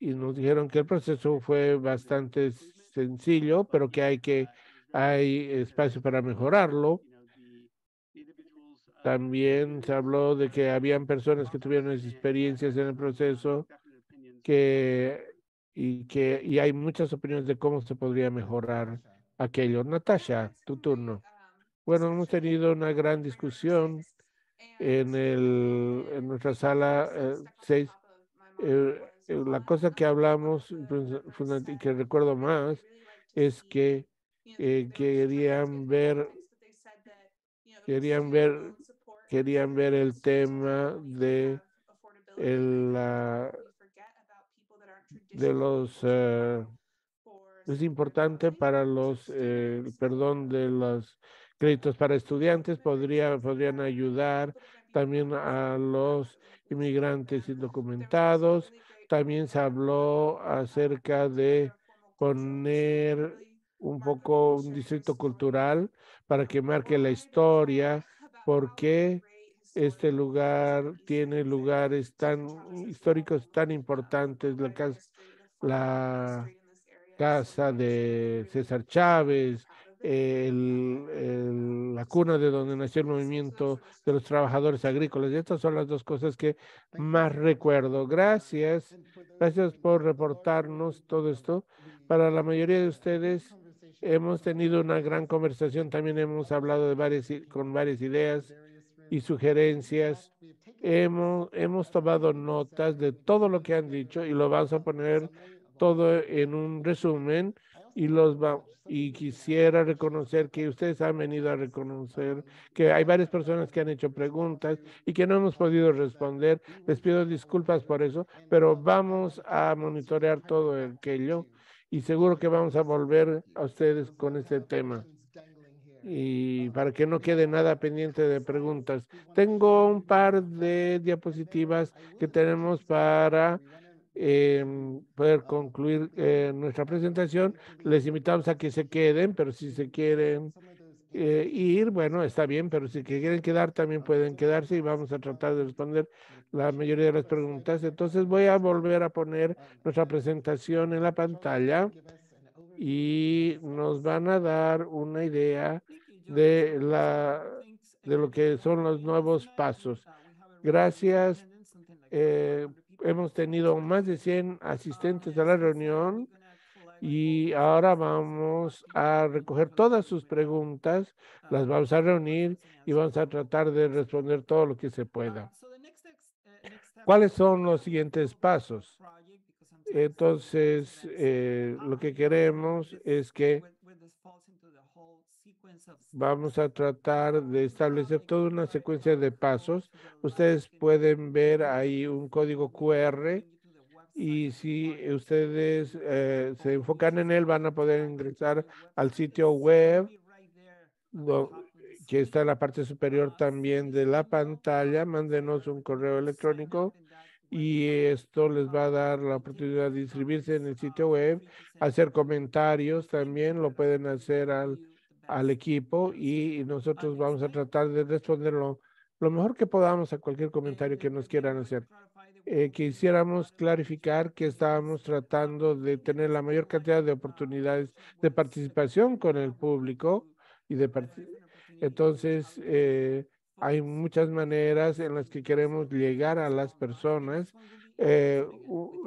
y nos dijeron que el proceso fue bastante sencillo, pero que hay que hay espacio para mejorarlo. También se habló de que habían personas que tuvieron experiencias en el proceso que y que y hay muchas opiniones de cómo se podría mejorar aquello. Natasha, tu turno. Bueno, hemos tenido una gran discusión en, en nuestra sala 6. Eh, eh, la cosa que hablamos pues, y que recuerdo más es que eh, querían ver querían ver querían ver el tema de de los es importante para los, eh, perdón, de los créditos para estudiantes, podría, podrían ayudar también a los inmigrantes indocumentados. También se habló acerca de poner un poco un distrito cultural para que marque la historia, porque este lugar tiene lugares tan históricos, tan importantes, la, la casa de César Chávez, la cuna de donde nació el movimiento de los trabajadores agrícolas. Y estas son las dos cosas que más recuerdo. Gracias, gracias por reportarnos todo esto. Para la mayoría de ustedes hemos tenido una gran conversación, también hemos hablado de varias, con varias ideas y sugerencias. Hemos, hemos tomado notas de todo lo que han dicho y lo vamos a poner todo en un resumen y los va, y quisiera reconocer que ustedes han venido a reconocer que hay varias personas que han hecho preguntas y que no hemos podido responder. Les pido disculpas por eso, pero vamos a monitorear todo aquello y seguro que vamos a volver a ustedes con este tema. Y para que no quede nada pendiente de preguntas, tengo un par de diapositivas que tenemos para eh, poder concluir eh, nuestra presentación. Les invitamos a que se queden, pero si se quieren eh, ir, bueno, está bien, pero si quieren quedar, también pueden quedarse y vamos a tratar de responder la mayoría de las preguntas. Entonces voy a volver a poner nuestra presentación en la pantalla y nos van a dar una idea de, la, de lo que son los nuevos pasos. Gracias. Eh, hemos tenido más de 100 asistentes a la reunión y ahora vamos a recoger todas sus preguntas, las vamos a reunir y vamos a tratar de responder todo lo que se pueda. ¿Cuáles son los siguientes pasos? Entonces, eh, lo que queremos es que Vamos a tratar de establecer toda una secuencia de pasos. Ustedes pueden ver ahí un código QR y si ustedes eh, se enfocan en él, van a poder ingresar al sitio web que está en la parte superior ah, también de la pantalla. Mándenos un correo electrónico y esto les va a dar la oportunidad de inscribirse en el sitio web, hacer comentarios también, lo pueden hacer al al equipo y nosotros vamos a tratar de responderlo lo mejor que podamos a cualquier comentario que nos quieran hacer. Eh, quisiéramos clarificar que estábamos tratando de tener la mayor cantidad de oportunidades de participación con el público y de entonces eh, hay muchas maneras en las que queremos llegar a las personas. Eh,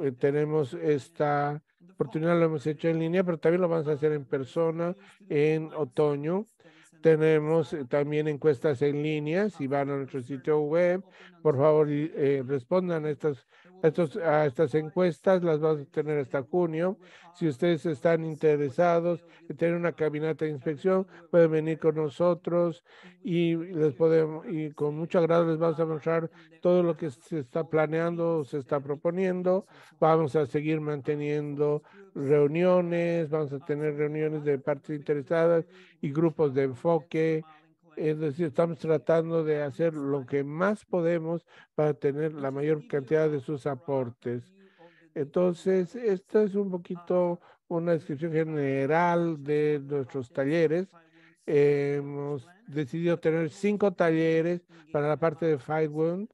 eh, tenemos esta oportunidad lo hemos hecho en línea, pero también lo vamos a hacer en persona en otoño. Tenemos eh, también encuestas en línea. Si van a nuestro sitio web, por favor eh, respondan a estas estos, estas encuestas las vamos a tener hasta junio. Si ustedes están interesados en tener una caminata de inspección, pueden venir con nosotros y les podemos y con mucho agrado les vamos a mostrar todo lo que se está planeando, o se está proponiendo. Vamos a seguir manteniendo reuniones, vamos a tener reuniones de partes interesadas y grupos de enfoque es decir, estamos tratando de hacer lo que más podemos para tener la mayor cantidad de sus aportes. Entonces, esta es un poquito una descripción general de nuestros talleres. hemos decidido tener cinco talleres para la parte de World.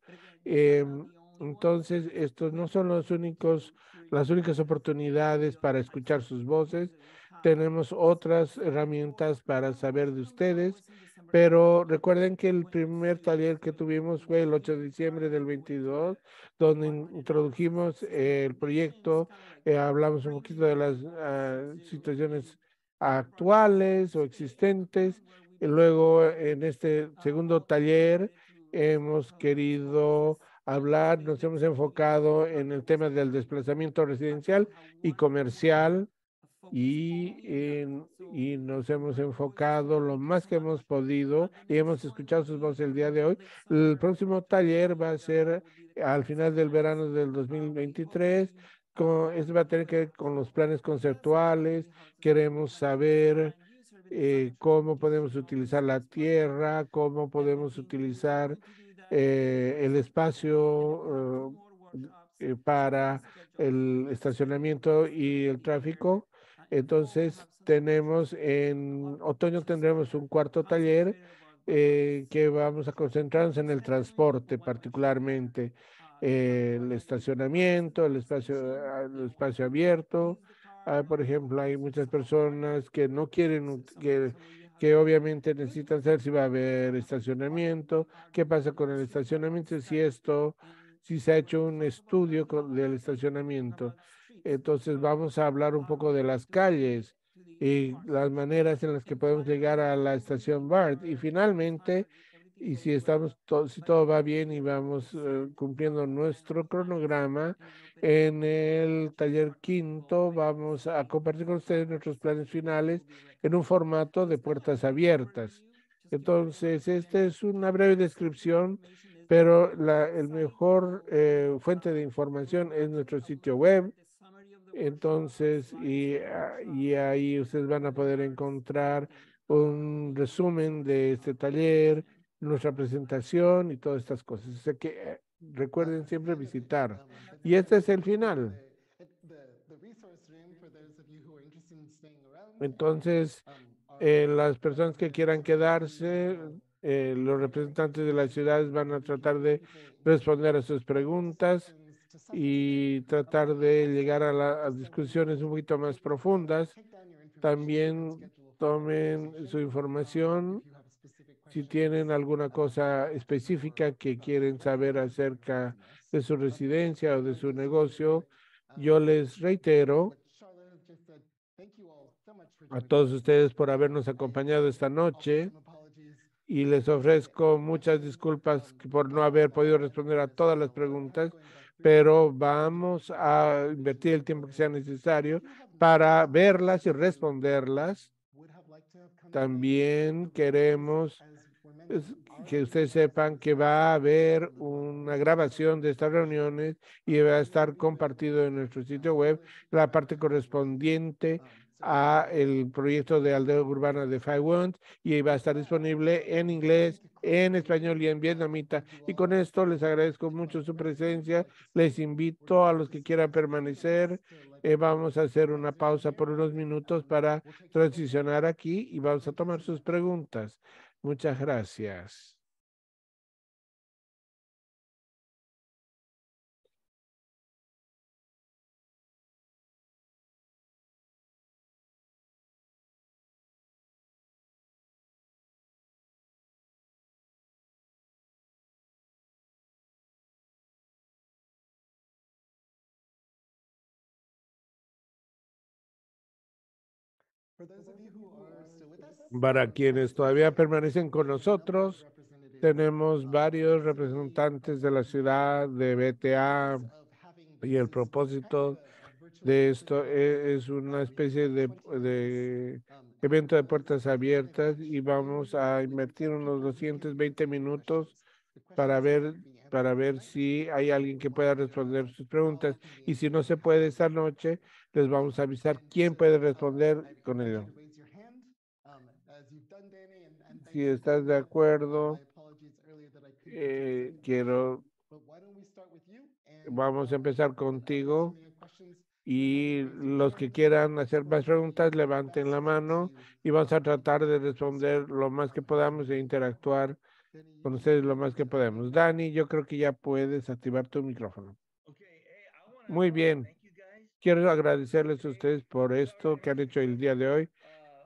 Em, entonces, estos no son los únicos, las únicas oportunidades para escuchar sus voces, tenemos otras herramientas para saber de ustedes, pero recuerden que el primer taller que tuvimos fue el 8 de diciembre del 22, donde introdujimos el proyecto, eh, hablamos un poquito de las ah, situaciones actuales o existentes. Y luego, eh, en este segundo taller, hemos querido hablar, nos hemos enfocado en el tema del desplazamiento residencial y comercial y, nos hemos enfocado lo más que hemos podido y hemos escuchado sus voces el día de hoy. El próximo taller va a ser al final del verano del 2023. Con, esto va a tener que ver con los planes conceptuales. Queremos saber eh, cómo podemos utilizar la tierra, cómo podemos utilizar eh, el espacio eh, para el estacionamiento y el tráfico. Entonces, tenemos en otoño tendremos un cuarto taller eh, que vamos a concentrarnos en el transporte particularmente, eh, el estacionamiento, el espacio, el espacio abierto. Ah, por ejemplo, hay muchas personas que no quieren, que, obviamente necesitan saber si va a haber estacionamiento, qué pasa con el estacionamiento, si esto, si se ha hecho un estudio del estacionamiento. Entonces vamos a hablar un poco de las calles y las maneras en las que podemos llegar a la estación BART. Y finalmente, y si estamos si todo va bien y vamos eh, cumpliendo nuestro cronograma en el taller quinto vamos a compartir con ustedes nuestros planes finales en un formato de puertas abiertas entonces esta es una breve descripción pero la el mejor eh, fuente de información es nuestro sitio web entonces, ah, y, ahí ustedes van a poder encontrar un resumen de este taller, nuestra presentación y todas estas cosas. que recuerden siempre visitar. Y este es el final. Entonces, eh, las personas que quieran quedarse, eh, los representantes de las ciudades van a tratar de responder a sus preguntas y tratar de llegar a las discusiones un poquito más profundas. También tomen su información si tienen alguna cosa específica que quieren saber acerca de su residencia o de su negocio. Yo les reitero a todos ustedes por habernos acompañado esta noche y les ofrezco muchas disculpas por no haber podido responder a todas las preguntas pero vamos a invertir el tiempo que sea necesario para verlas y responderlas. También queremos pues, que ustedes sepan que va a haber una grabación de estas reuniones y va a estar compartido en nuestro sitio web la parte correspondiente a el proyecto de aldea urbana de Five Wounds y va a estar disponible en inglés, en español y en vietnamita. Y con esto les agradezco mucho su presencia. Les invito a los que quieran permanecer. Eh, vamos a hacer una pausa por unos minutos para transicionar aquí y vamos a tomar sus preguntas. Muchas gracias. Para quienes todavía pues, permanecen con nosotros, tenemos varios representantes de la ciudad de BTA y el propósito de esto e-, es una especie de, de um, evento de puertas abiertas y vamos a invertir unos 220 minutos para ver para ver si hay alguien que pueda responder sus preguntas y si no se puede esta noche les vamos a avisar quién puede responder con ello. Si estás de acuerdo, eh, quiero, vamos a empezar contigo y los que quieran hacer más preguntas, levanten la mano y vamos a tratar de responder lo más que podamos e interactuar con ustedes lo más que podemos. Dani, yo creo que ya puedes activar tu micrófono. Eh, Muy bien. Quiero agradecerles a ustedes por esto que han hecho el día de hoy.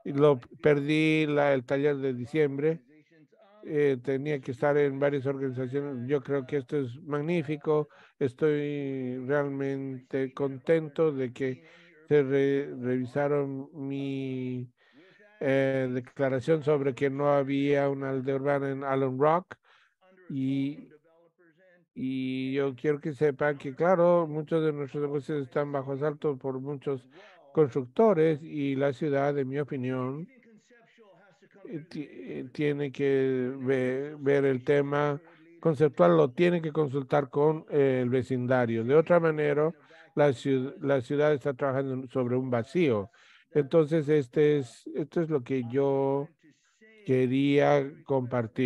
Lo perdí el taller de diciembre. Eh, tenía que estar en varias organizaciones. Yo creo que esto es magnífico. Estoy realmente contento de que se revisaron mi eh, declaración sobre que no había un aldea urbana en Allen Rock y y yo quiero que sepan que, claro, muchos de nuestros negocios están bajo asalto por muchos constructores y la ciudad, en mi opinión, eh, eh, tiene que ver, el tema conceptual, lo tiene que consultar con el vecindario. De otra manera, la ciudad, la ciudad está trabajando sobre un vacío. Entonces, este es, esto es lo que yo quería compartir.